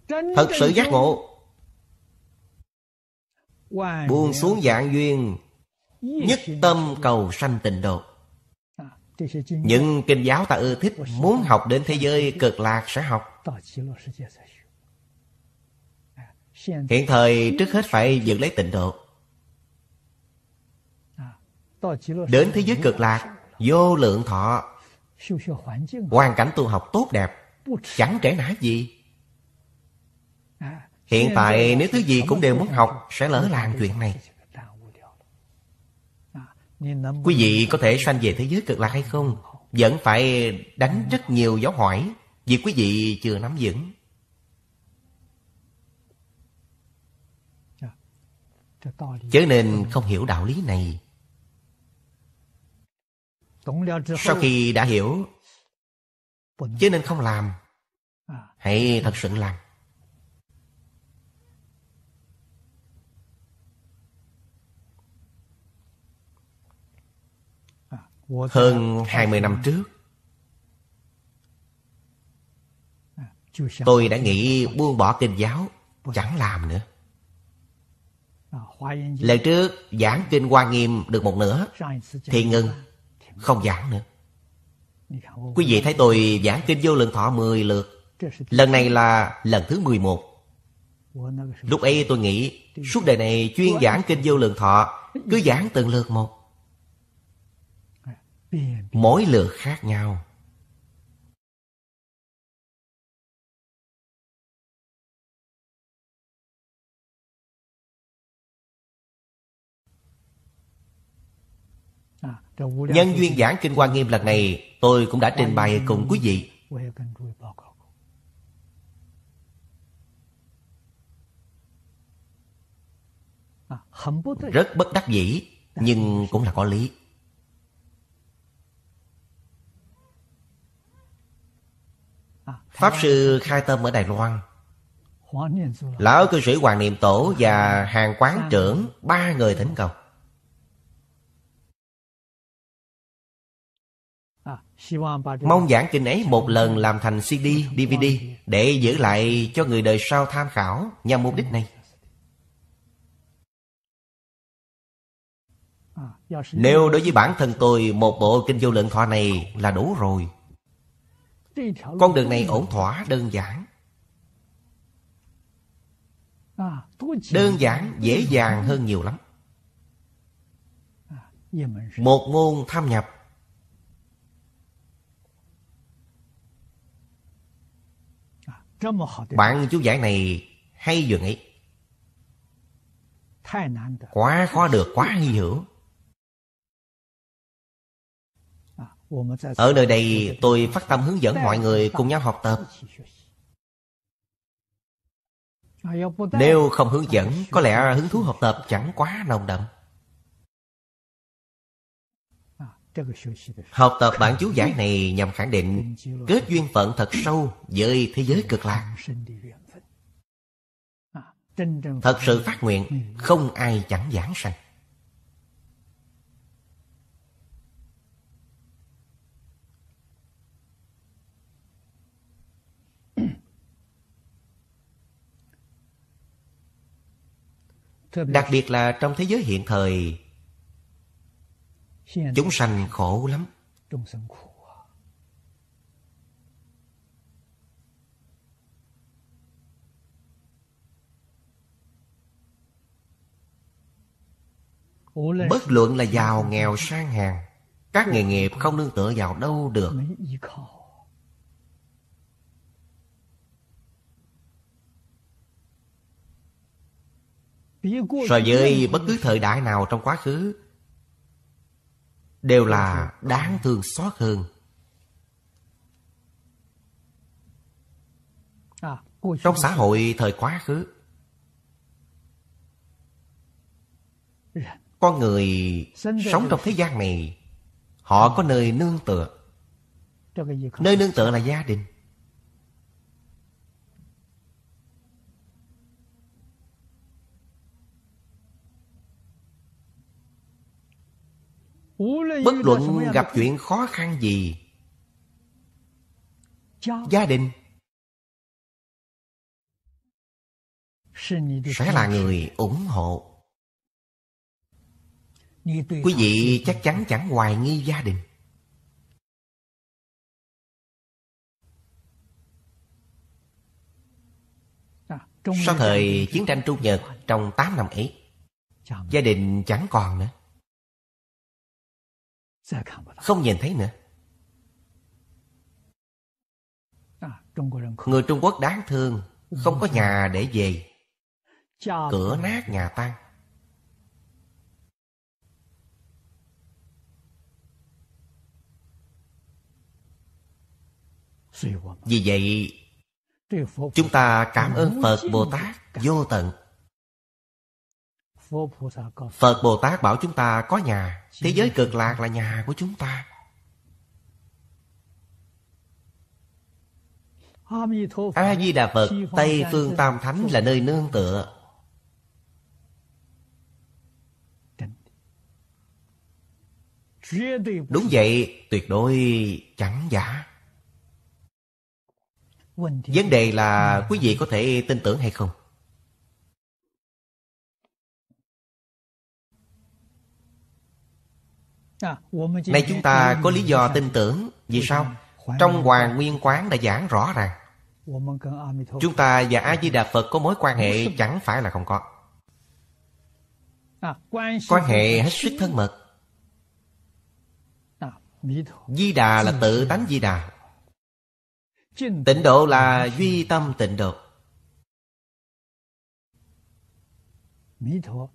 Thật sự giác ngộ Buông xuống dạng duyên Nhất tâm cầu sanh tịnh độ Những kinh giáo ta ưa thích Muốn học đến thế giới cực lạc sẽ học Hiện thời trước hết phải dựng lấy tịnh độ Đến thế giới cực lạc Vô lượng thọ Hoàn cảnh tu học tốt đẹp Chẳng trễ nã gì Hiện tại nếu thứ gì cũng đều muốn học Sẽ lỡ làm chuyện này Quý vị có thể sanh về thế giới cực lạc hay không Vẫn phải đánh rất nhiều dấu hỏi Vì quý vị chưa nắm vững Chớ nên không hiểu đạo lý này sau khi đã hiểu chứ nên không làm à. hãy thật sự làm à, hơn 20 năm trước à, tôi đã nghĩ buông bỏ kinh giáo vâng. chẳng làm nữa lần trước giảng kinh hoa nghiêm được một nửa thì ngừng không giảng nữa Quý vị thấy tôi giảng kinh vô lượng thọ 10 lượt Lần này là lần thứ 11 Lúc ấy tôi nghĩ Suốt đời này chuyên giảng kinh vô lượng thọ Cứ giảng từng lượt một Mỗi lượt khác nhau Nhân duyên giảng Kinh Hoa Nghiêm lần này Tôi cũng đã trình bày cùng quý vị à, Rất bất đắc dĩ Nhưng cũng là có lý à, Pháp sư khai tâm ở Đài Loan Lão cư sĩ Hoàng Niệm Tổ và hàng quán trưởng Ba người thỉnh cầu Mong giảng kinh ấy một lần làm thành CD, DVD Để giữ lại cho người đời sau tham khảo Nhằm mục đích này Nếu đối với bản thân tôi Một bộ kinh vô lượng thọ này là đủ rồi Con đường này ổn thỏa đơn giản Đơn giản dễ dàng hơn nhiều lắm Một môn tham nhập Bạn chú giải này hay vừa nghĩ Quá khó được, quá hy hữu Ở nơi đây tôi phát tâm hướng dẫn mọi người cùng nhau học tập Nếu không hướng dẫn Có lẽ hứng thú học tập chẳng quá nồng đậm Học tập bản chú giải này nhằm khẳng định kết duyên phận thật sâu với thế giới cực lạc. Thật sự phát nguyện, không ai chẳng giảng sanh. Đặc biệt là trong thế giới hiện thời Chúng sanh khổ lắm Bất luận là giàu nghèo sang hàng Các nghề nghiệp không nương tựa vào đâu được So với bất cứ thời đại nào trong quá khứ đều là đáng thương xót hơn à, trong xã hội thời quá khứ con người sống trong thế gian này họ à. có nơi nương tựa nơi nương tựa là gia đình bất luận gặp chuyện khó khăn gì gia đình sẽ là người ủng hộ quý vị chắc chắn chẳng hoài nghi gia đình à, sau thời chiến tranh trung nhật trong 8 năm ấy gia đình chẳng còn nữa không nhìn thấy nữa à, Người Trung Quốc đáng thương Không có nhà để về Cửa nát nhà tan Vì vậy Chúng ta cảm ơn Phật Bồ Tát vô tận Phật Bồ Tát bảo chúng ta có nhà Thế giới cực lạc là nhà của chúng ta A Di Đà Phật Tây Phương Tam Thánh là nơi nương tựa Đúng vậy Tuyệt đối chẳng giả Vấn đề là quý vị có thể tin tưởng hay không Nay chúng ta có lý do tin tưởng Vì sao? Trong Hoàng Nguyên Quán đã giảng rõ ràng Chúng ta và A-di-đà Phật có mối quan hệ chẳng phải là không có à, Quan hệ hết sức thân mật à, Di Đà là tự tánh Di Đà Tịnh độ là duy tâm tịnh độ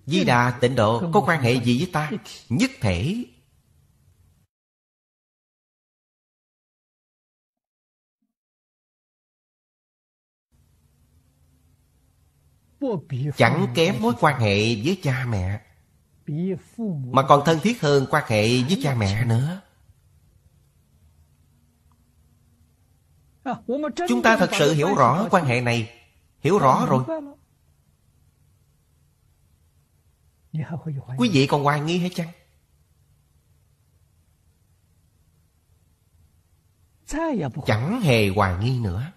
Di Đà tịnh độ có quan hệ gì với ta? Nhất thể chẳng kém mối quan hệ với cha mẹ mà còn thân thiết hơn quan hệ với cha mẹ nữa chúng ta thật sự hiểu rõ quan hệ này hiểu rõ rồi quý vị còn hoài nghi hay chăng chẳng hề hoài nghi nữa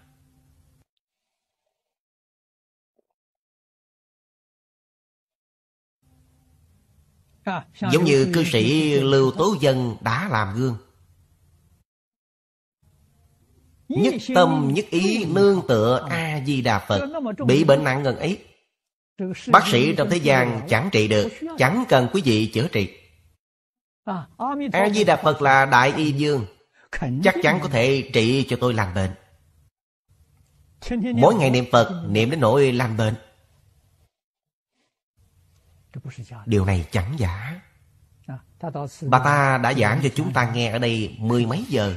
Giống như cư sĩ Lưu Tố Dân đã làm gương Nhất tâm nhất ý nương tựa A-di-đà Phật Bị bệnh nặng gần ấy Bác sĩ trong thế gian chẳng trị được Chẳng cần quý vị chữa trị A-di-đà Phật là Đại Y Dương Chắc chắn có thể trị cho tôi lành bệnh Mỗi ngày niệm Phật Niệm đến nỗi lành bệnh Điều này chẳng giả Bà ta đã giảng cho chúng ta nghe ở đây mười mấy giờ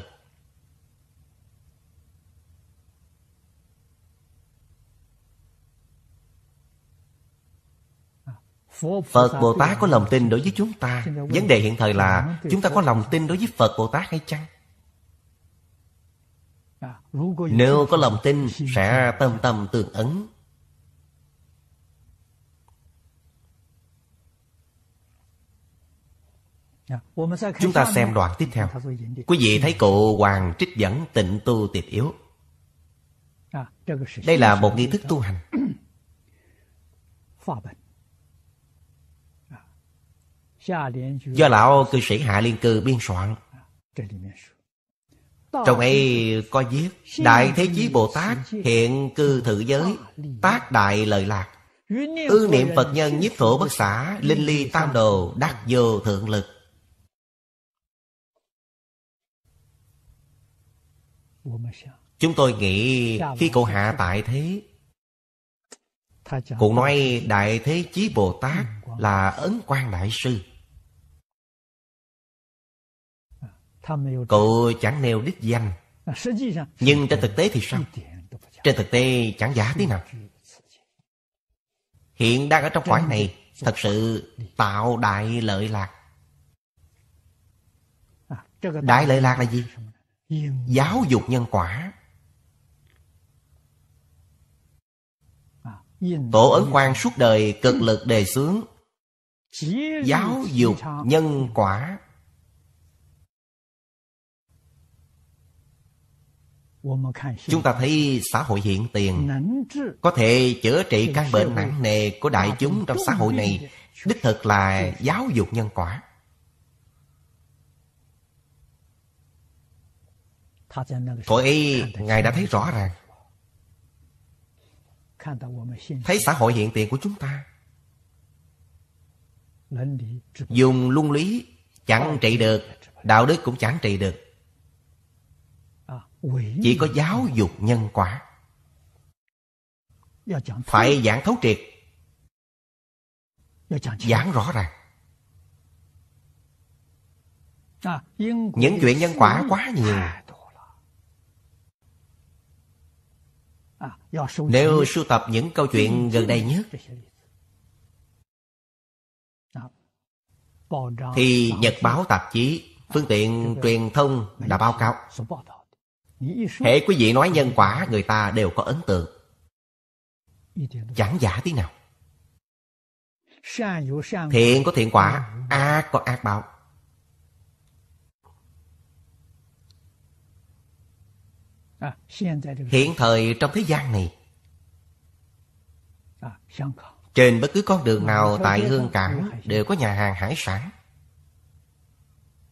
Phật Bồ Tát có lòng tin đối với chúng ta Vấn đề hiện thời là Chúng ta có lòng tin đối với Phật Bồ Tát hay chăng? Nếu có lòng tin Sẽ tâm tâm tương ứng Dạ. Chúng ta xem đoạn tiếp theo Quý vị thấy cụ Hoàng trích dẫn tịnh tu tiệp yếu dạ, Đây là một nghi thức tu hành [CLEARS THROAT] dạ. Do lão cư sĩ Hạ Liên Cư biên soạn Trong ấy có viết Đại Thế Chí Bồ Tát hiện cư thử giới Tác đại lợi lạc Ư niệm Phật nhân nhiếp thổ bất xả Linh ly tam đồ đắc vô thượng lực Chúng tôi nghĩ khi cậu hạ tại thế Cụ nói Đại Thế Chí Bồ Tát là Ấn quan Đại Sư Cậu chẳng nêu đích danh Nhưng trên thực tế thì sao? Trên thực tế chẳng giả tí nào Hiện đang ở trong cõi này Thật sự tạo đại lợi lạc Đại lợi lạc là gì? giáo dục nhân quả à, tổ ấn quan suốt đời cực lực đề xướng giáo dục nhân quả chúng ta thấy xã hội hiện tiền có thể chữa trị căn bệnh nặng nề của đại chúng trong xã hội này đích thực là giáo dục nhân quả Thuở ấy Ngài đã thấy rõ ràng Thấy xã hội hiện tiền của chúng ta Dùng luân lý Chẳng trị được Đạo đức cũng chẳng trị được Chỉ có giáo dục nhân quả Phải giảng thấu triệt Giảng rõ ràng Những chuyện nhân quả quá nhiều À, Nếu sưu tập những câu chuyện gần đây nhất à, Thì nhật báo tạp chí Phương tiện à, truyền thông đã báo cáo Hệ quý vị nói nhân quả Người ta đều có ấn tượng Chẳng giả tí nào Thiện có thiện quả Ác có ác báo hiện thời trong thế gian này trên bất cứ con đường nào tại Hương Cảng đều có nhà hàng hải sản.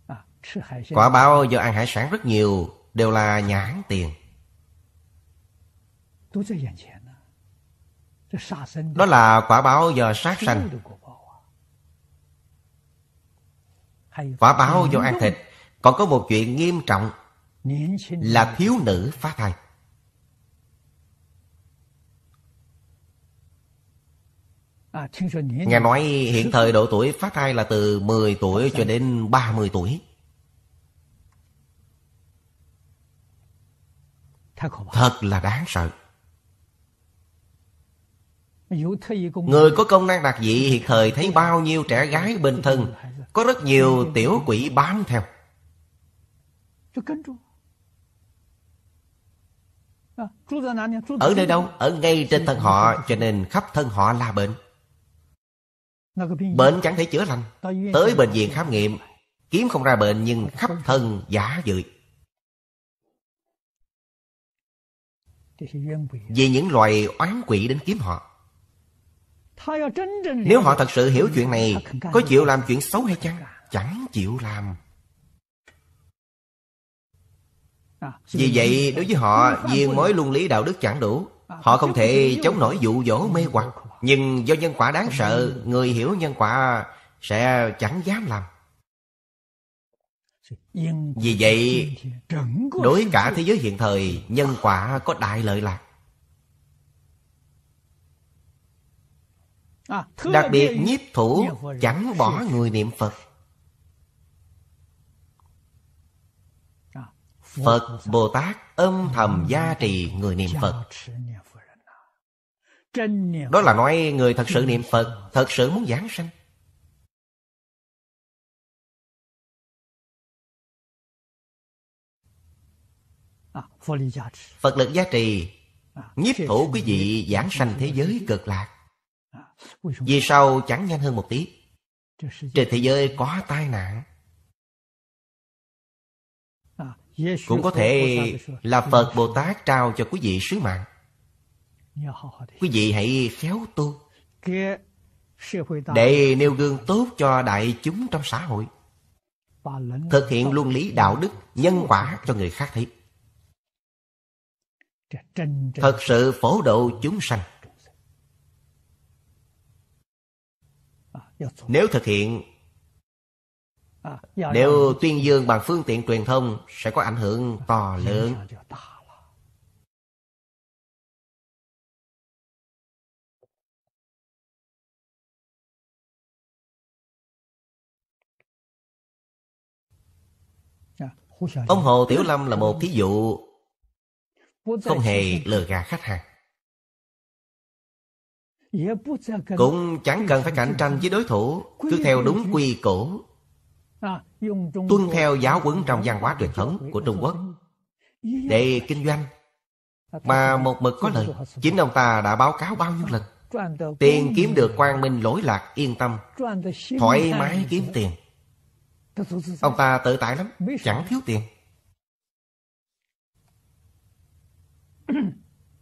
À, quả báo do ăn hải sản rất nhiều đều là nhà hãng tiền. Đó là quả báo do sát sanh. Quả báo do ăn thịt. Còn có một chuyện nghiêm trọng là thiếu nữ phá thai. À, Nghe nói hiện thời độ tuổi phá thai là từ 10 tuổi cho đến 30 tuổi. Thật là đáng sợ. Người có công năng đặc dị hiện thời thấy bao nhiêu trẻ gái bên thân Có rất nhiều tiểu quỷ bám theo Ờ, Ở nơi đâu? Ở ngay trên thân họ Cho nên khắp thân họ là bệnh Bệnh chẳng thể chữa lành Tới bệnh viện khám nghiệm Kiếm không ra bệnh nhưng khắp thân giả dười Vì những loài oán quỷ đến kiếm họ Nếu họ thật sự hiểu chuyện này Có chịu làm chuyện xấu hay chăng? Chẳng chịu làm Vì vậy đối với họ Viên mối luân lý đạo đức chẳng đủ à, Họ không thể chống nổi dụ dỗ mê hoặc Nhưng do nhân quả đáng sợ Người hiểu nhân quả sẽ chẳng dám làm Vì vậy Đối cả thế giới hiện thời Nhân quả có đại lợi lạc à, Đặc biệt nhiếp thủ chẳng bỏ người niệm Phật Phật Bồ Tát âm thầm gia trì người niệm Phật Đó là nói người thật sự niệm Phật Thật sự muốn giảng sanh Phật lực giá trị, Nhiếp thủ quý vị giảng sanh thế giới cực lạc Vì sao chẳng nhanh hơn một tí Trên thế giới có tai nạn cũng có thể là phật bồ tát trao cho quý vị sứ mạng quý vị hãy khéo tu để nêu gương tốt cho đại chúng trong xã hội thực hiện luân lý đạo đức nhân quả cho người khác thấy thật sự phổ độ chúng sanh nếu thực hiện nếu tuyên dương bằng phương tiện truyền thông Sẽ có ảnh hưởng to lớn dạ, Ông Hồ Tiểu Lâm là một thí dụ Không hề lừa gạt khách hàng dạ, Cũng chẳng cần phải cạnh tranh với đối thủ Cứ theo đúng quy củ tuân theo giáo huấn trong văn hóa truyền thống của Trung Quốc để kinh doanh mà một mực có lời chính ông ta đã báo cáo bao nhiêu lần tiền kiếm được quang minh lỗi lạc yên tâm thoải mái kiếm tiền ông ta tự tại lắm chẳng thiếu tiền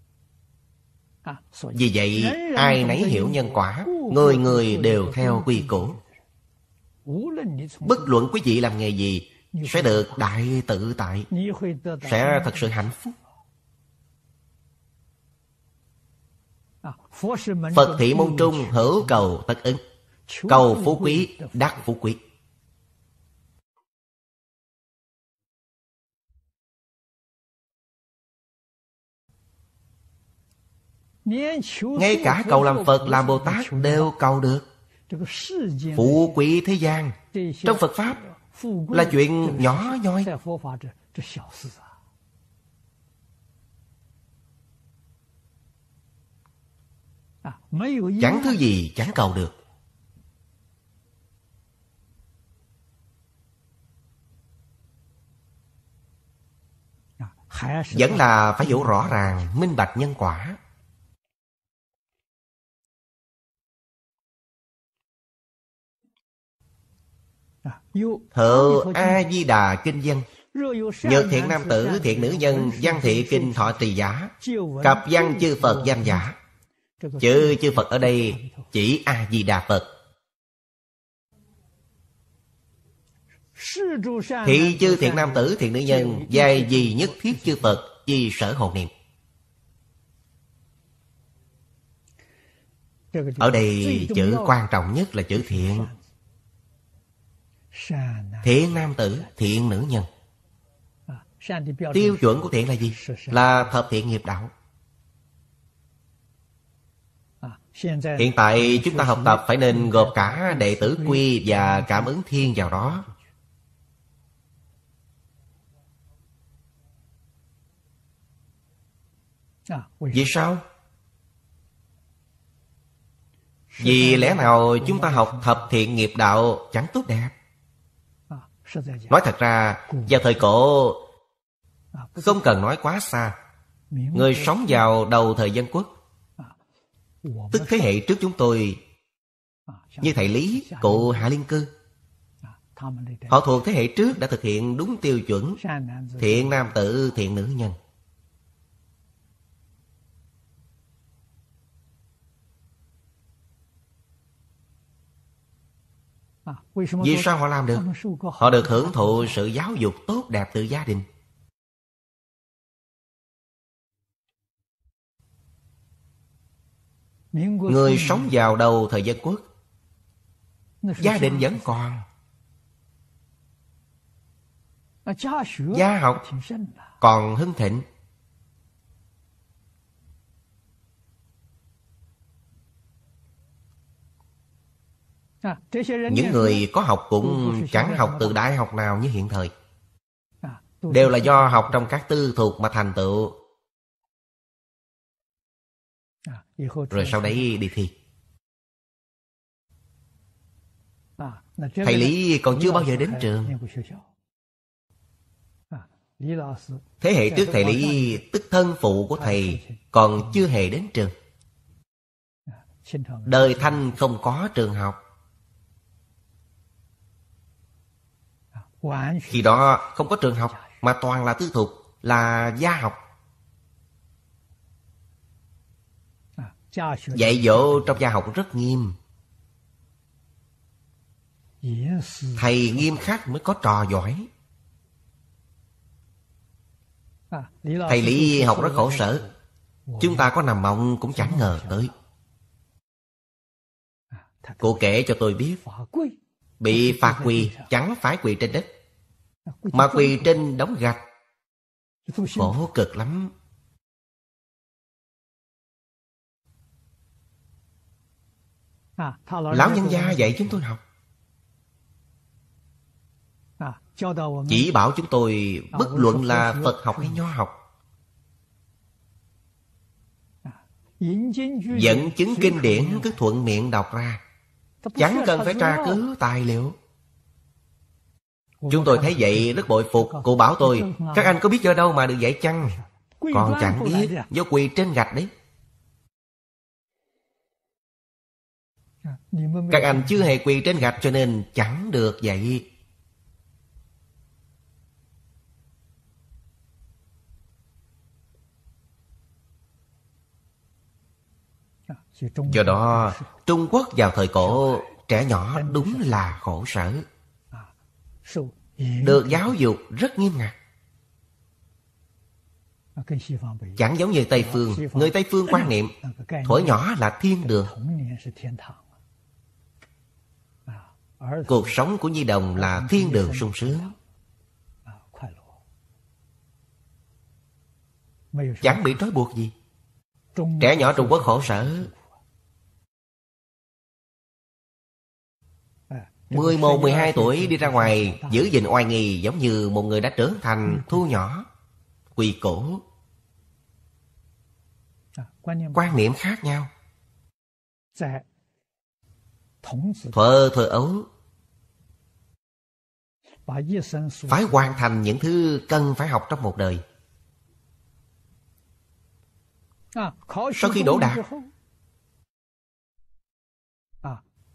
[COUGHS] vì vậy ai nấy hiểu nhân quả người người đều theo quy củ Bất luận quý vị làm nghề gì Sẽ được đại tự tại Sẽ thật sự hạnh phúc à, Phật thị môn trung hữu cầu tất ứng Cầu phú quý đắc phú quý Ngay cả cầu làm Phật làm Bồ Tát đều cầu được Phú quý thế gian Trong Phật Pháp Là chuyện nhỏ nhoi à, Chẳng thứ gì chẳng cầu được à, Vẫn là phải hiểu rõ ràng Minh bạch nhân quả Thợ A-di-đà kinh dân Nhược thiện nam tử, thiện nữ nhân, văn thị kinh thọ trì giả Cặp văn chư Phật danh giả Chữ chư Phật ở đây chỉ A-di-đà Phật Thị chư thiện nam tử, thiện nữ nhân Dài gì nhất thiết chư Phật Di sở hộ niệm Ở đây chữ quan trọng nhất là chữ thiện Thiện nam tử, thiện nữ nhân à, Tiêu chuẩn của thiện là gì? Là thập thiện nghiệp đạo à, Hiện tại chúng ta học tập phải nên gộp cả đệ tử quy và cảm ứng thiên vào đó à, Vì sao? Vì lẽ nào chúng ta học thập thiện nghiệp đạo chẳng tốt đẹp nói thật ra vào thời cổ không cần nói quá xa người sống vào đầu thời dân quốc tức thế hệ trước chúng tôi như thầy lý cụ hạ liên cư họ thuộc thế hệ trước đã thực hiện đúng tiêu chuẩn thiện nam tử thiện nữ nhân Vì sao họ làm được? Họ được hưởng thụ sự giáo dục tốt đẹp từ gia đình. Người sống vào đầu thời dân quốc Gia đình vẫn còn Gia học còn hưng thịnh những người có học cũng chẳng học từ đại học nào như hiện thời đều là do học trong các tư thuộc mà thành tựu rồi sau đấy đi thi thầy lý còn chưa bao giờ đến trường thế hệ trước thầy lý tức thân phụ của thầy còn chưa hề đến trường đời thanh không có trường học khi đó không có trường học mà toàn là tư thục là gia học dạy dỗ trong gia học rất nghiêm thầy nghiêm khắc mới có trò giỏi thầy lý học rất khổ sở chúng ta có nằm mộng cũng chẳng ngờ tới cô kể cho tôi biết Bị phạt quỳ chẳng phải quỳ trên đất Mà quỳ trên đống gạch Khổ cực lắm Lão nhân gia dạy chúng tôi học Chỉ bảo chúng tôi bất luận là Phật học hay Nho học Dẫn chứng kinh điển cứ thuận miệng đọc ra Chẳng cần phải tra cứu tài liệu Chúng tôi thấy vậy rất bội phục cụ bảo tôi Các anh có biết do đâu mà được dạy chăng Còn chẳng biết Do quỳ trên gạch đấy dạ, Các anh chưa hề quỳ trên gạch Cho nên chẳng được dạy Do đó, Trung Quốc vào thời cổ, trẻ nhỏ đúng là khổ sở. Được giáo dục rất nghiêm ngặt. Chẳng giống như Tây Phương Người Tây Phương quan niệm Thổi nhỏ là thiên đường Cuộc sống của nhi đồng là thiên đường sung sướng Chẳng bị trói buộc gì Trẻ nhỏ Trung Quốc khổ sở 11, 12 tuổi đi ra ngoài Giữ gìn oai nghi giống như một người đã trưởng thành ừ. thu nhỏ Quỳ cổ à, Quan niệm khác nhau Thuở dạ. thuở ấu Phải hoàn thành những thứ cần phải học trong một đời à, Sau khi đổ đạt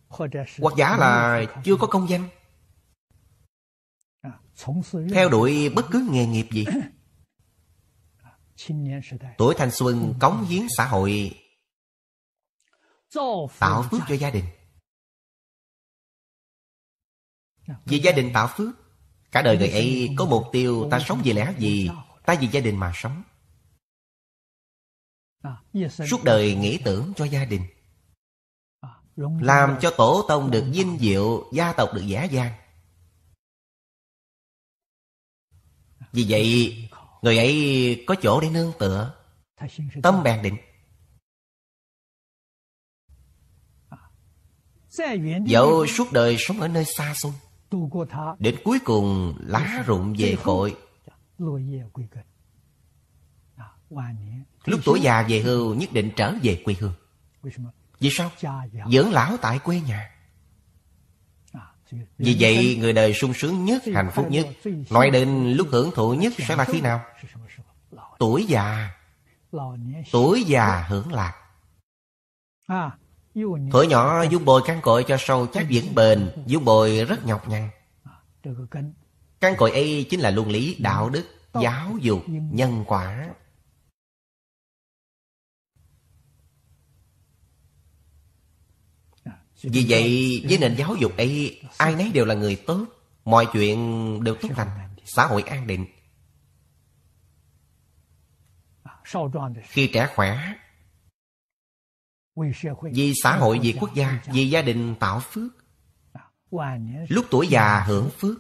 hoặc giả là chưa có công danh theo đuổi bất cứ nghề nghiệp gì tuổi thanh xuân cống hiến xã hội tạo phước cho gia đình vì gia đình tạo phước cả đời người ấy có mục tiêu ta sống vì lẽ gì ta vì gia đình mà sống à, suốt đời nghĩ tưởng cho gia đình làm cho tổ tông được vinh diệu Gia tộc được giả giang Vì vậy Người ấy có chỗ để nương tựa Tâm bèn định Dẫu suốt đời sống ở nơi xa xôi Đến cuối cùng lá rụng về cội Lúc tuổi già về hưu nhất định trở về quê hương vì sao? Dưỡng lão tại quê nhà à, Vì vậy người đời sung sướng nhất, hạnh phúc nhất Nói đến lúc hưởng thụ nhất sẽ là khi nào? Tuổi già Tuổi già hưởng lạc à, Thổi nhỏ giúp bồi căn cội cho sâu chắc vững bền Giúp bồi rất nhọc nhằn à, Căn cội ấy chính là luân lý đạo đức Giáo dục, nhân quả Vì vậy với nền giáo dục ấy Ai nấy đều là người tốt Mọi chuyện đều tốt lành Xã hội an định à, Khi trẻ khỏe Vì xã hội, vì quốc gia Vì gia đình tạo phước à, Lúc tuổi già hưởng phước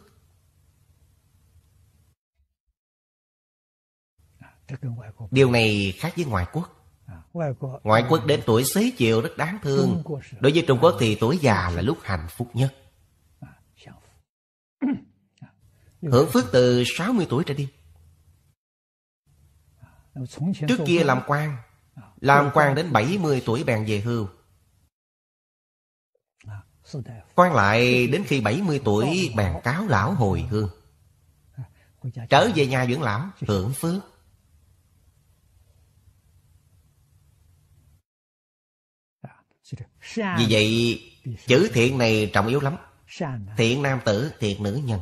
Điều này khác với ngoại quốc Ngoại quốc đến tuổi xế chiều rất đáng thương Đối với Trung Quốc thì tuổi già là lúc hạnh phúc nhất [CLEARS THROAT] Hưởng phước từ 60 tuổi trở đi Trước kia làm quan Làm quan đến 70 tuổi bèn về hưu quan lại đến khi 70 tuổi bèn cáo lão hồi hương Trở về nhà dưỡng lão hưởng phước Vì vậy chữ thiện này trọng yếu lắm Thiện nam tử, thiện nữ nhân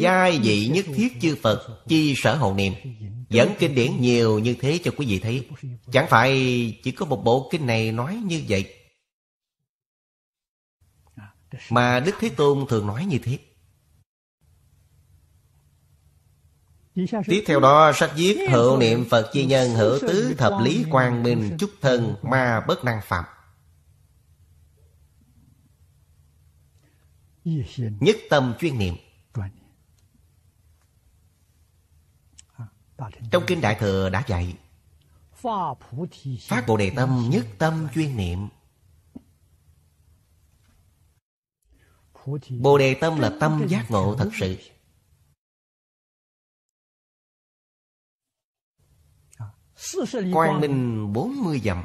Giai vị nhất thiết chư Phật Chi sở hộ niệm Dẫn kinh điển nhiều như thế cho quý vị thấy Chẳng phải chỉ có một bộ kinh này nói như vậy Mà Đức Thế Tôn thường nói như thế Tiếp theo đó sách viết hữu niệm Phật chi nhân hữu tứ thập lý quang minh chúc thân ma bất năng phạm Nhất tâm chuyên niệm Trong Kinh Đại Thừa đã dạy Phát Bồ Đề Tâm nhất tâm chuyên niệm Bồ Đề Tâm là tâm giác ngộ thật sự Quang Minh 40 dặm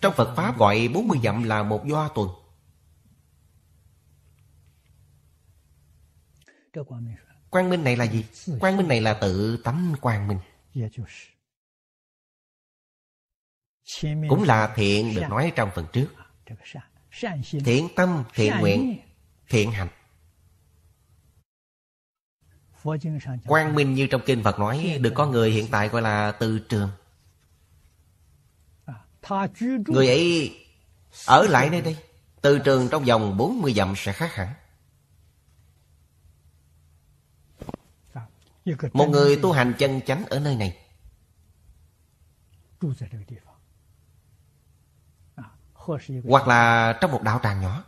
Trong Phật Pháp gọi 40 dặm là một doa tuần Quang Minh này là gì? Quang Minh này là tự tánh Quang Minh dạ, Cũng là thiện được nói trong phần trước Thiện tâm, thiện nguyện, thiện hành Quang minh như trong kinh Phật nói Được có người hiện tại gọi là từ trường à, Người ấy ở lại nơi đây Từ trường trong vòng 40 dặm sẽ khác hẳn dạ, Một người tu hành chân chánh ở nơi này à, Hoặc là trong một đạo tràng nhỏ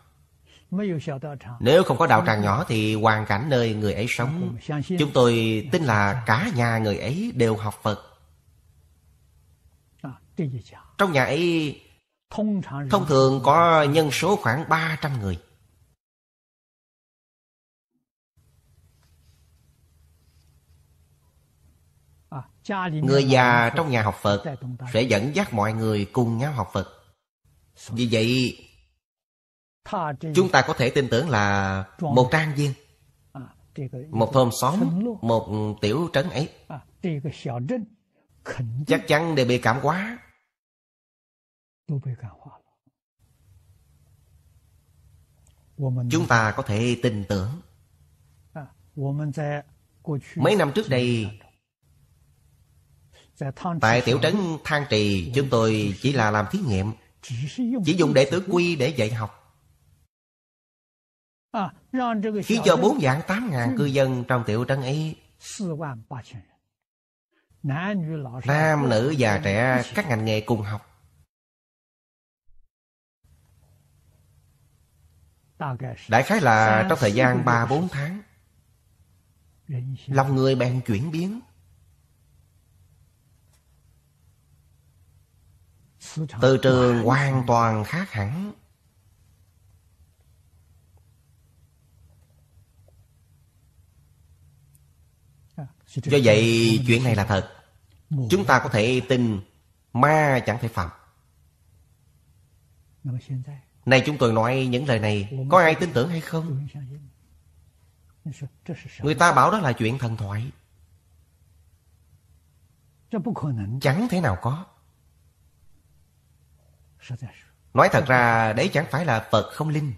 nếu không có đạo tràng nhỏ thì hoàn cảnh nơi người ấy sống ừ, Chúng tôi tin là cả nhà người ấy đều học Phật à, Trong nhà ấy Thông thường có nhân số khoảng 300 người à, Người già trong nhà học Phật Sẽ dẫn dắt mọi người cùng nhau học Phật Vì vậy Chúng ta có thể tin tưởng là một trang viên à, Một thôn xóm Một tiểu trấn ấy à, Chắc chắn đều bị cảm hóa Chúng ta có thể tin tưởng à, Mấy năm trước đây Tại tiểu trấn Thang Trì Chúng tôi chỉ là làm thí nghiệm Chỉ dùng đệ tử quy để dạy học khi cho bốn vạn tám ngàn cư dân trong tiểu trấn ấy Nam nữ già trẻ các ngành nghề cùng học Đại khái là trong thời gian ba bốn tháng Lòng người bèn chuyển biến Từ trường hoàn toàn khác hẳn Do vậy chuyện này là thật Chúng ta có thể tin Ma chẳng thể phạm Này chúng tôi nói những lời này Có ai tin tưởng hay không Người ta bảo đó là chuyện thần thoại Chẳng thể nào có Nói thật ra đấy chẳng phải là Phật không linh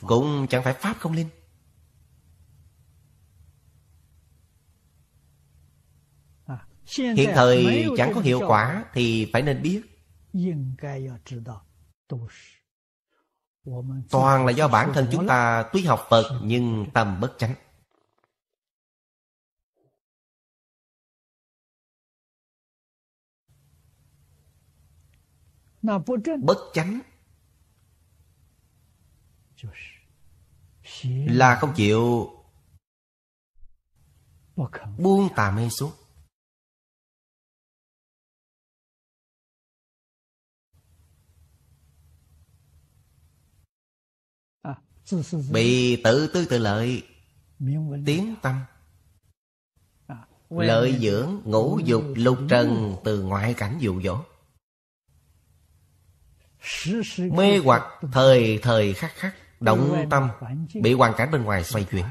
Cũng chẳng phải Pháp không linh hiện thời chẳng có hiệu quả thì phải nên biết toàn là do bản thân chúng ta tuy học phật nhưng tâm bất chánh bất chánh là không chịu buông tà mê suốt [LAUGHS] bị tự tư tự lợi tiếng tâm à, lợi dưỡng ngũ dục lục trần từ ngoại cảnh dụ dỗ mê hoặc thời thời khắc khắc động tâm bị hoàn cảnh bên ngoài xoay chuyển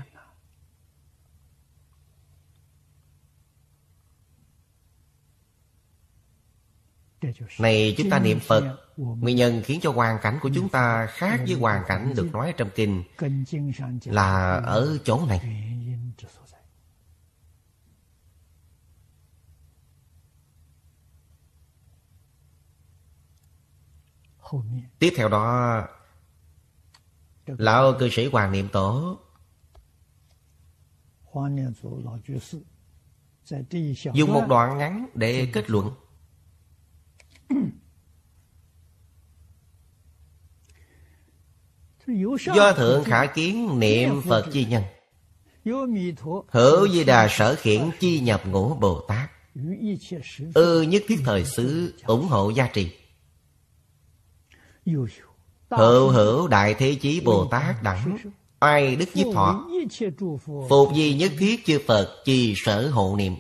này chúng ta niệm phật Nguyên nhân khiến cho hoàn cảnh của chúng ta khác với hoàn cảnh được nói trong kinh là ở chỗ này. Tiếp theo đó Lão cư sĩ Hoàng Niệm Tổ Dùng một đoạn ngắn để kết luận [CLEARS THROAT] Do thượng khả kiến niệm Phật chi nhân Hữu di đà sở khiển chi nhập ngũ Bồ Tát Ư nhất thiết thời xứ ủng hộ gia trì Hữu hữu đại thế chí Bồ Tát đẳng ai đức nhiếp thọ Phục di nhất thiết chư Phật chi sở hộ niệm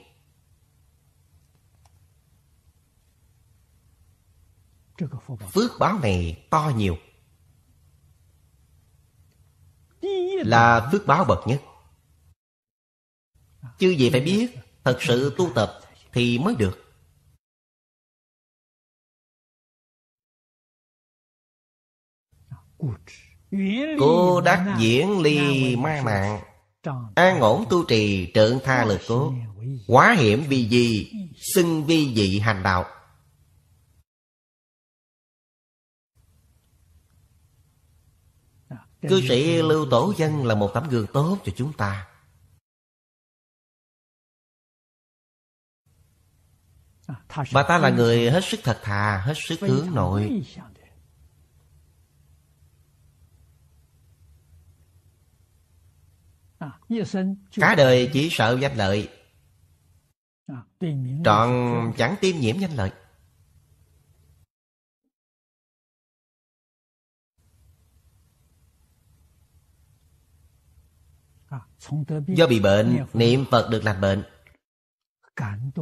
Phước báo này to nhiều là phước báo bậc nhất chứ gì phải biết thật sự tu tập thì mới được Cô đắc diễn ly ma mạng An ổn tu trì trượng tha lực cố Quá hiểm vì gì Xưng vi dị hành đạo Cư sĩ Lưu Tổ Dân là một tấm gương tốt cho chúng ta à, Bà ta là người hết sức thật thà Hết sức hướng nội à, Cả đời chỉ sợ danh lợi à, Trọn chẳng tiêm nhiễm danh lợi Do bị bệnh Niệm Phật được lành bệnh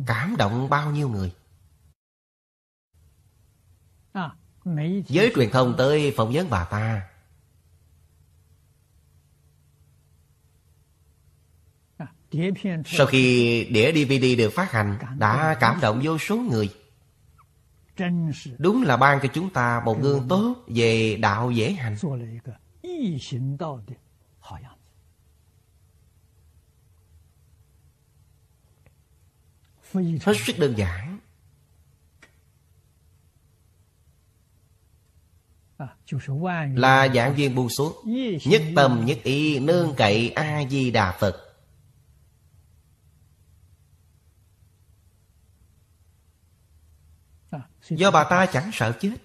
Cảm động bao nhiêu người à, Giới truyền thông tới phỏng vấn bà ta à, Sau khi đĩa DVD được phát hành Đã cảm động vô số người Đúng là ban cho chúng ta một gương tốt Về đạo dễ hành hết sức đơn giản à, là giảng viên buông xuống nhất tâm nhất ý nương cậy a di đà phật à, do bà ta chẳng sợ chết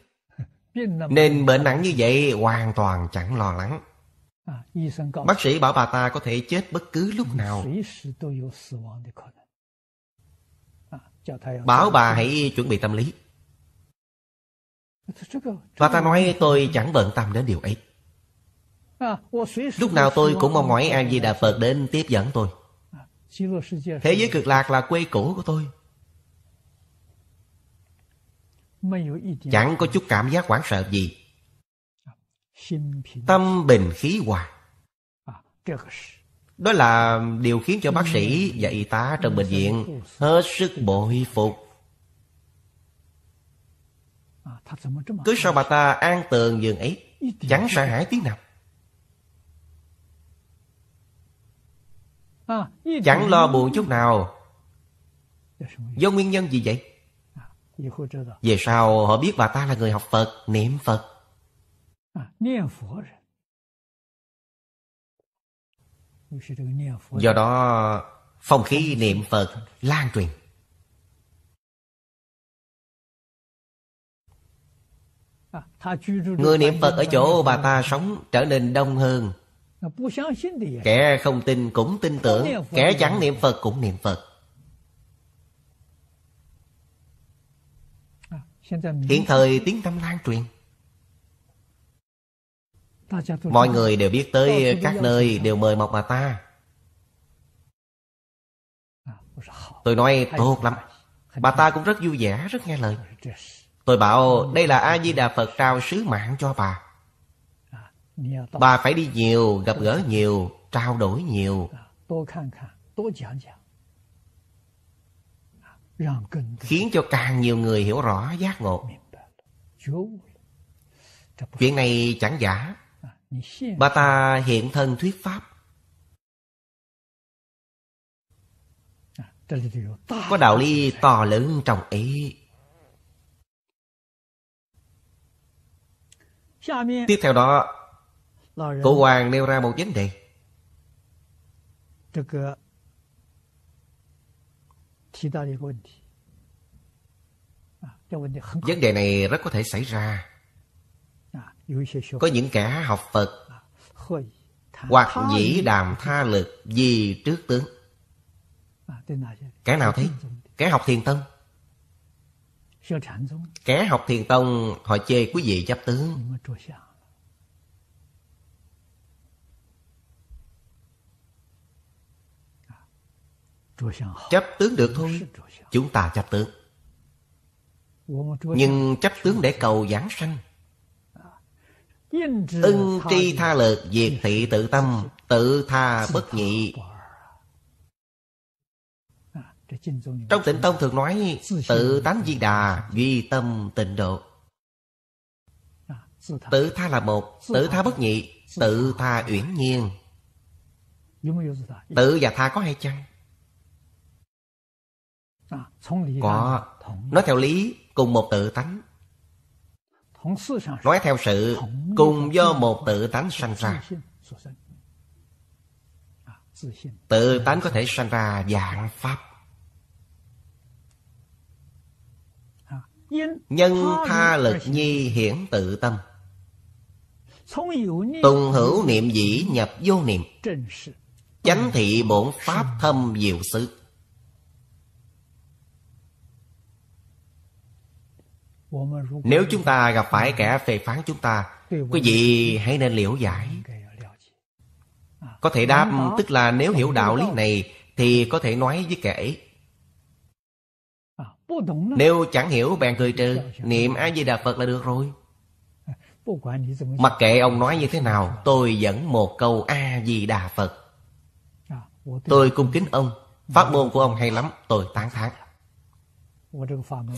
[LAUGHS] nên bệnh nặng như vậy hoàn toàn chẳng lo lắng à, bác sĩ bảo bà ta có thể chết bất cứ lúc [LAUGHS] nào Bảo bà hãy chuẩn bị tâm lý Bà ta nói tôi chẳng bận tâm đến điều ấy à, Lúc nào tôi cũng mong mỏi A Di Đà Phật đến tiếp dẫn tôi à, Thế giới cực lạc là quê cũ của tôi Chẳng có chút cảm giác hoảng sợ gì à, Tâm bình khí hòa đó là điều khiến cho bác sĩ và y tá trong bệnh viện hết sức bội phục. Cứ sao bà ta an tường giường ấy Chẳng sợ hãi tiếng nào Chẳng lo buồn chút nào Do nguyên nhân gì vậy Về sau họ biết bà ta là người học Phật Niệm Phật Do đó phong khí niệm Phật lan truyền Người niệm Phật ở chỗ bà ta sống trở nên đông hơn Kẻ không tin cũng tin tưởng Kẻ chẳng niệm Phật cũng niệm Phật Hiện thời tiếng tâm lan truyền Mọi người đều biết tới các nơi đều mời mọc bà ta Tôi nói tốt lắm Bà ta cũng rất vui vẻ, rất nghe lời Tôi bảo đây là A-di-đà Phật trao sứ mạng cho bà à, Bà phải đi nhiều, gặp gỡ nhiều, trao đổi nhiều à, à, Khiến cho càng nhiều người hiểu rõ giác ngộ Chuyện này chẳng giả Bà ta hiện thân thuyết pháp à, Có đạo lý to lớn trong ấy Tiếp theo đó Cổ hoàng nêu ra một vấn đề à, Vấn đề này rất có thể xảy ra có những kẻ học Phật Hoặc dĩ đàm tha lực Vì trước tướng à, Kẻ nào thế? Kẻ học thiền tông Kẻ học thiền tông Họ chê quý vị chấp tướng à, Chấp tướng được thôi Chúng ta chấp tướng Nhưng chấp tướng để cầu giảng sanh Ưng tri tha lược diệt thị tự tâm Tự tha bất nhị à, Trong tịnh tông thường nói Tự tánh di đà Duy tâm tịnh độ à, Tự tha là một Tự tha bất nhị Tự tha uyển nhiên Tự và tha có hay chăng? À, có Nói theo lý cùng một tự tánh nói theo sự cùng do một tự tánh sanh ra tự tánh có thể sanh ra dạng pháp nhân tha lực nhi hiển tự tâm tùng hữu niệm dĩ nhập vô niệm chánh thị bổn pháp thâm diệu xứ nếu chúng ta gặp phải kẻ phê phán chúng ta quý vị hãy nên liễu giải có thể đáp tức là nếu hiểu đạo lý này thì có thể nói với kẻ ấy nếu chẳng hiểu bèn cười trừ niệm a di đà phật là được rồi mặc kệ ông nói như thế nào tôi vẫn một câu a di đà phật tôi cung kính ông pháp môn của ông hay lắm tôi tán thán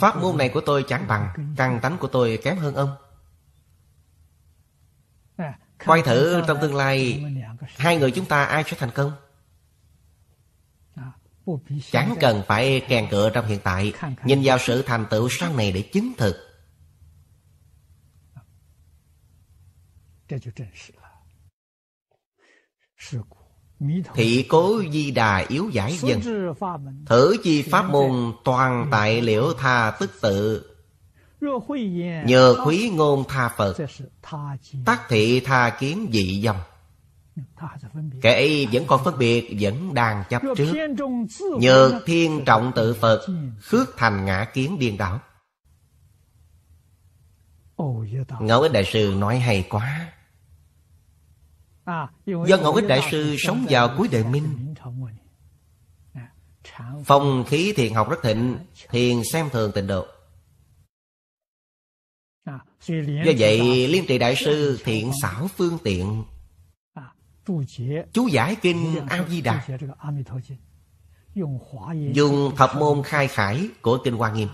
Pháp môn này của tôi chẳng bằng Căn tánh của tôi kém hơn ông Quay thử trong tương lai Hai người chúng ta ai sẽ thành công Chẳng cần phải kèn cựa trong hiện tại Nhìn vào sự thành tựu sau này để chứng thực Thị cố di đà yếu giải dân thử chi pháp môn toàn tại liễu tha tức tự Nhờ quý ngôn tha Phật Tác thị tha kiến dị dòng Kẻ ấy vẫn còn phân biệt Vẫn đang chấp trước Nhờ thiên trọng tự Phật Khước thành ngã kiến điên đảo Ngẫu Đại Sư nói hay quá do ngẫu ích đại sư sống vào cuối đời minh phong khí thiền học rất thịnh thiền xem thường tịnh độ do vậy liên trì đại sư thiện xảo phương tiện chú giải kinh a di đà dùng thập môn khai khải của kinh hoa nghiêm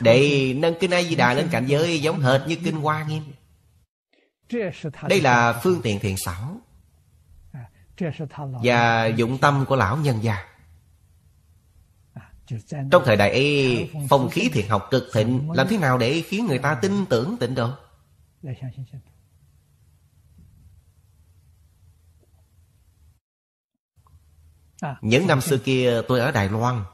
để nâng kinh a di đà lên cảnh giới giống hệt như kinh hoa nghiêm đây là phương tiện thiện xảo và dụng tâm của lão nhân gia trong thời đại ấy phong khí thiện học cực thịnh làm thế nào để khiến người ta tin tưởng tịnh độ à, những năm xưa kia tôi ở đài loan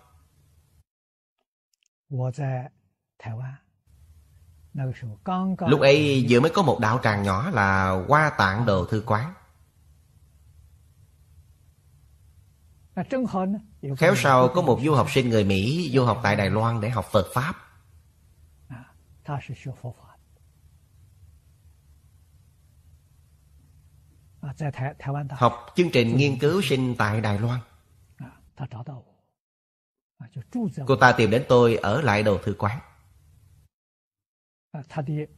Lúc ấy vừa mới có một đạo tràng nhỏ là Hoa Tạng Đồ Thư Quán Khéo sau có một du học sinh người Mỹ Du học tại Đài Loan để học Phật Pháp à, à, Học chương trình nghiên cứu sinh tại Đài Loan à, Cô ta tìm đến tôi ở lại đầu thư quán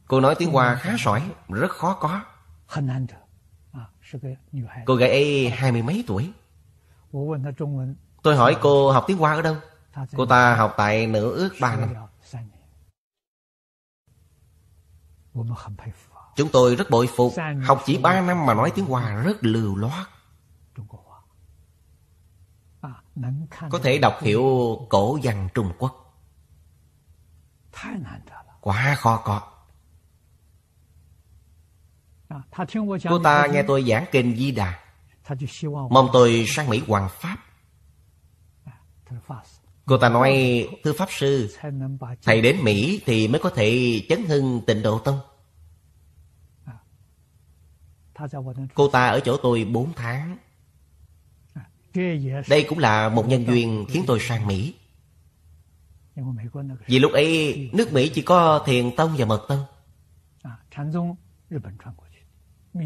Cô nói tiếng Hoa khá sỏi, rất khó có. Cô gái ấy hai mươi mấy tuổi. Tôi hỏi cô học tiếng Hoa ở đâu? Cô ta học tại nữ ước ba năm. Chúng tôi rất bội phục Học chỉ 3 năm mà nói tiếng Hoa rất lưu loát Có thể đọc hiểu cổ văn Trung Quốc quá khó có à, cô ta nghe tôi giảng kinh di đà mong tôi sang mỹ hoàng pháp à, cô ta nói thưa pháp sư thầy đến mỹ thì mới có thể chấn hưng tịnh độ tông à, cô ta ở chỗ tôi bốn tháng đây cũng là một nhân duyên khiến tôi sang mỹ vì lúc ấy nước Mỹ chỉ có Thiền Tông và Mật Tông à,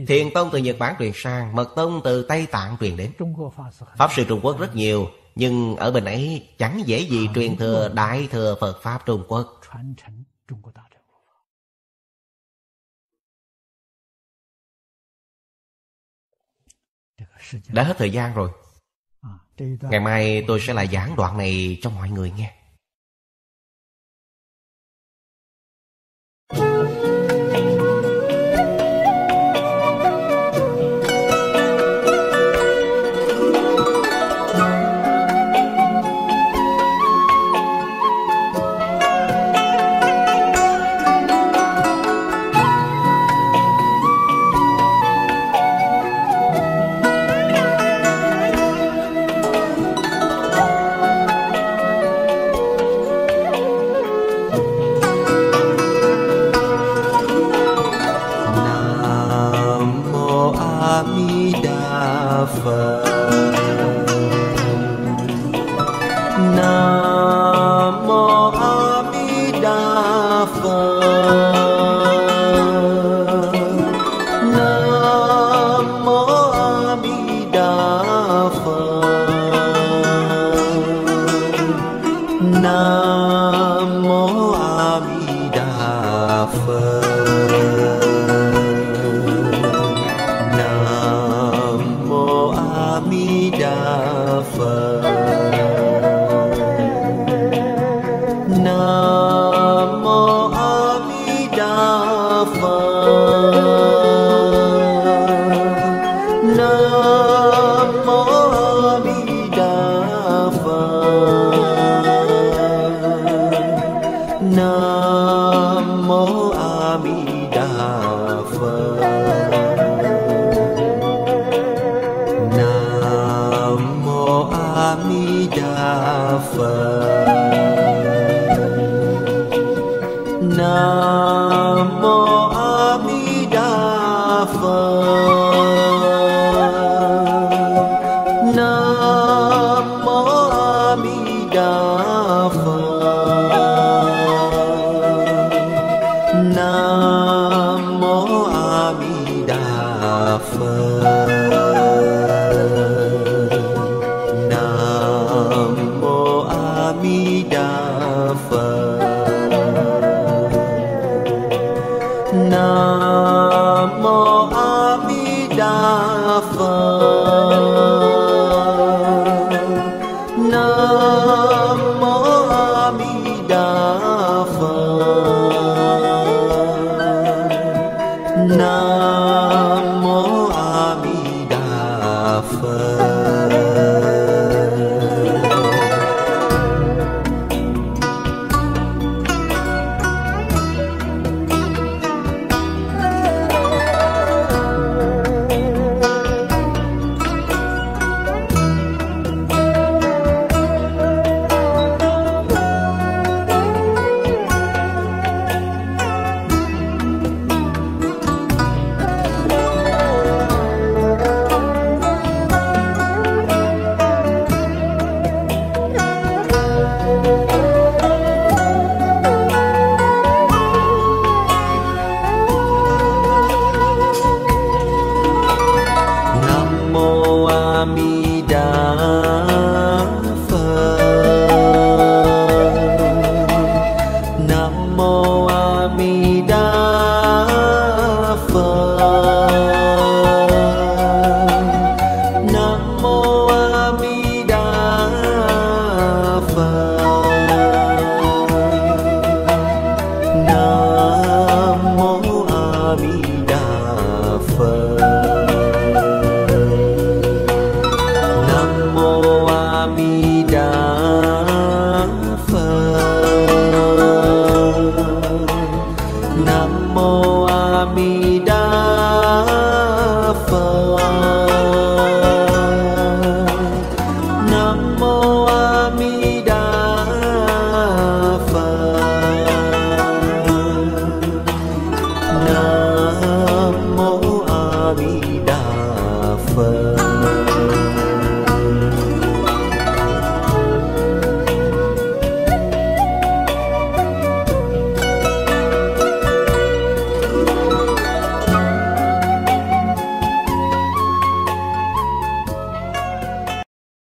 Thiền Tông từ Nhật Bản truyền sang Mật Tông từ Tây Tạng truyền đến Pháp sư Trung Quốc rất nhiều Nhưng ở bên ấy chẳng dễ gì truyền thừa Đại thừa Phật Pháp Trung Quốc Đã hết thời gian rồi à, Ngày mai tôi sẽ lại giảng đoạn này cho mọi người nghe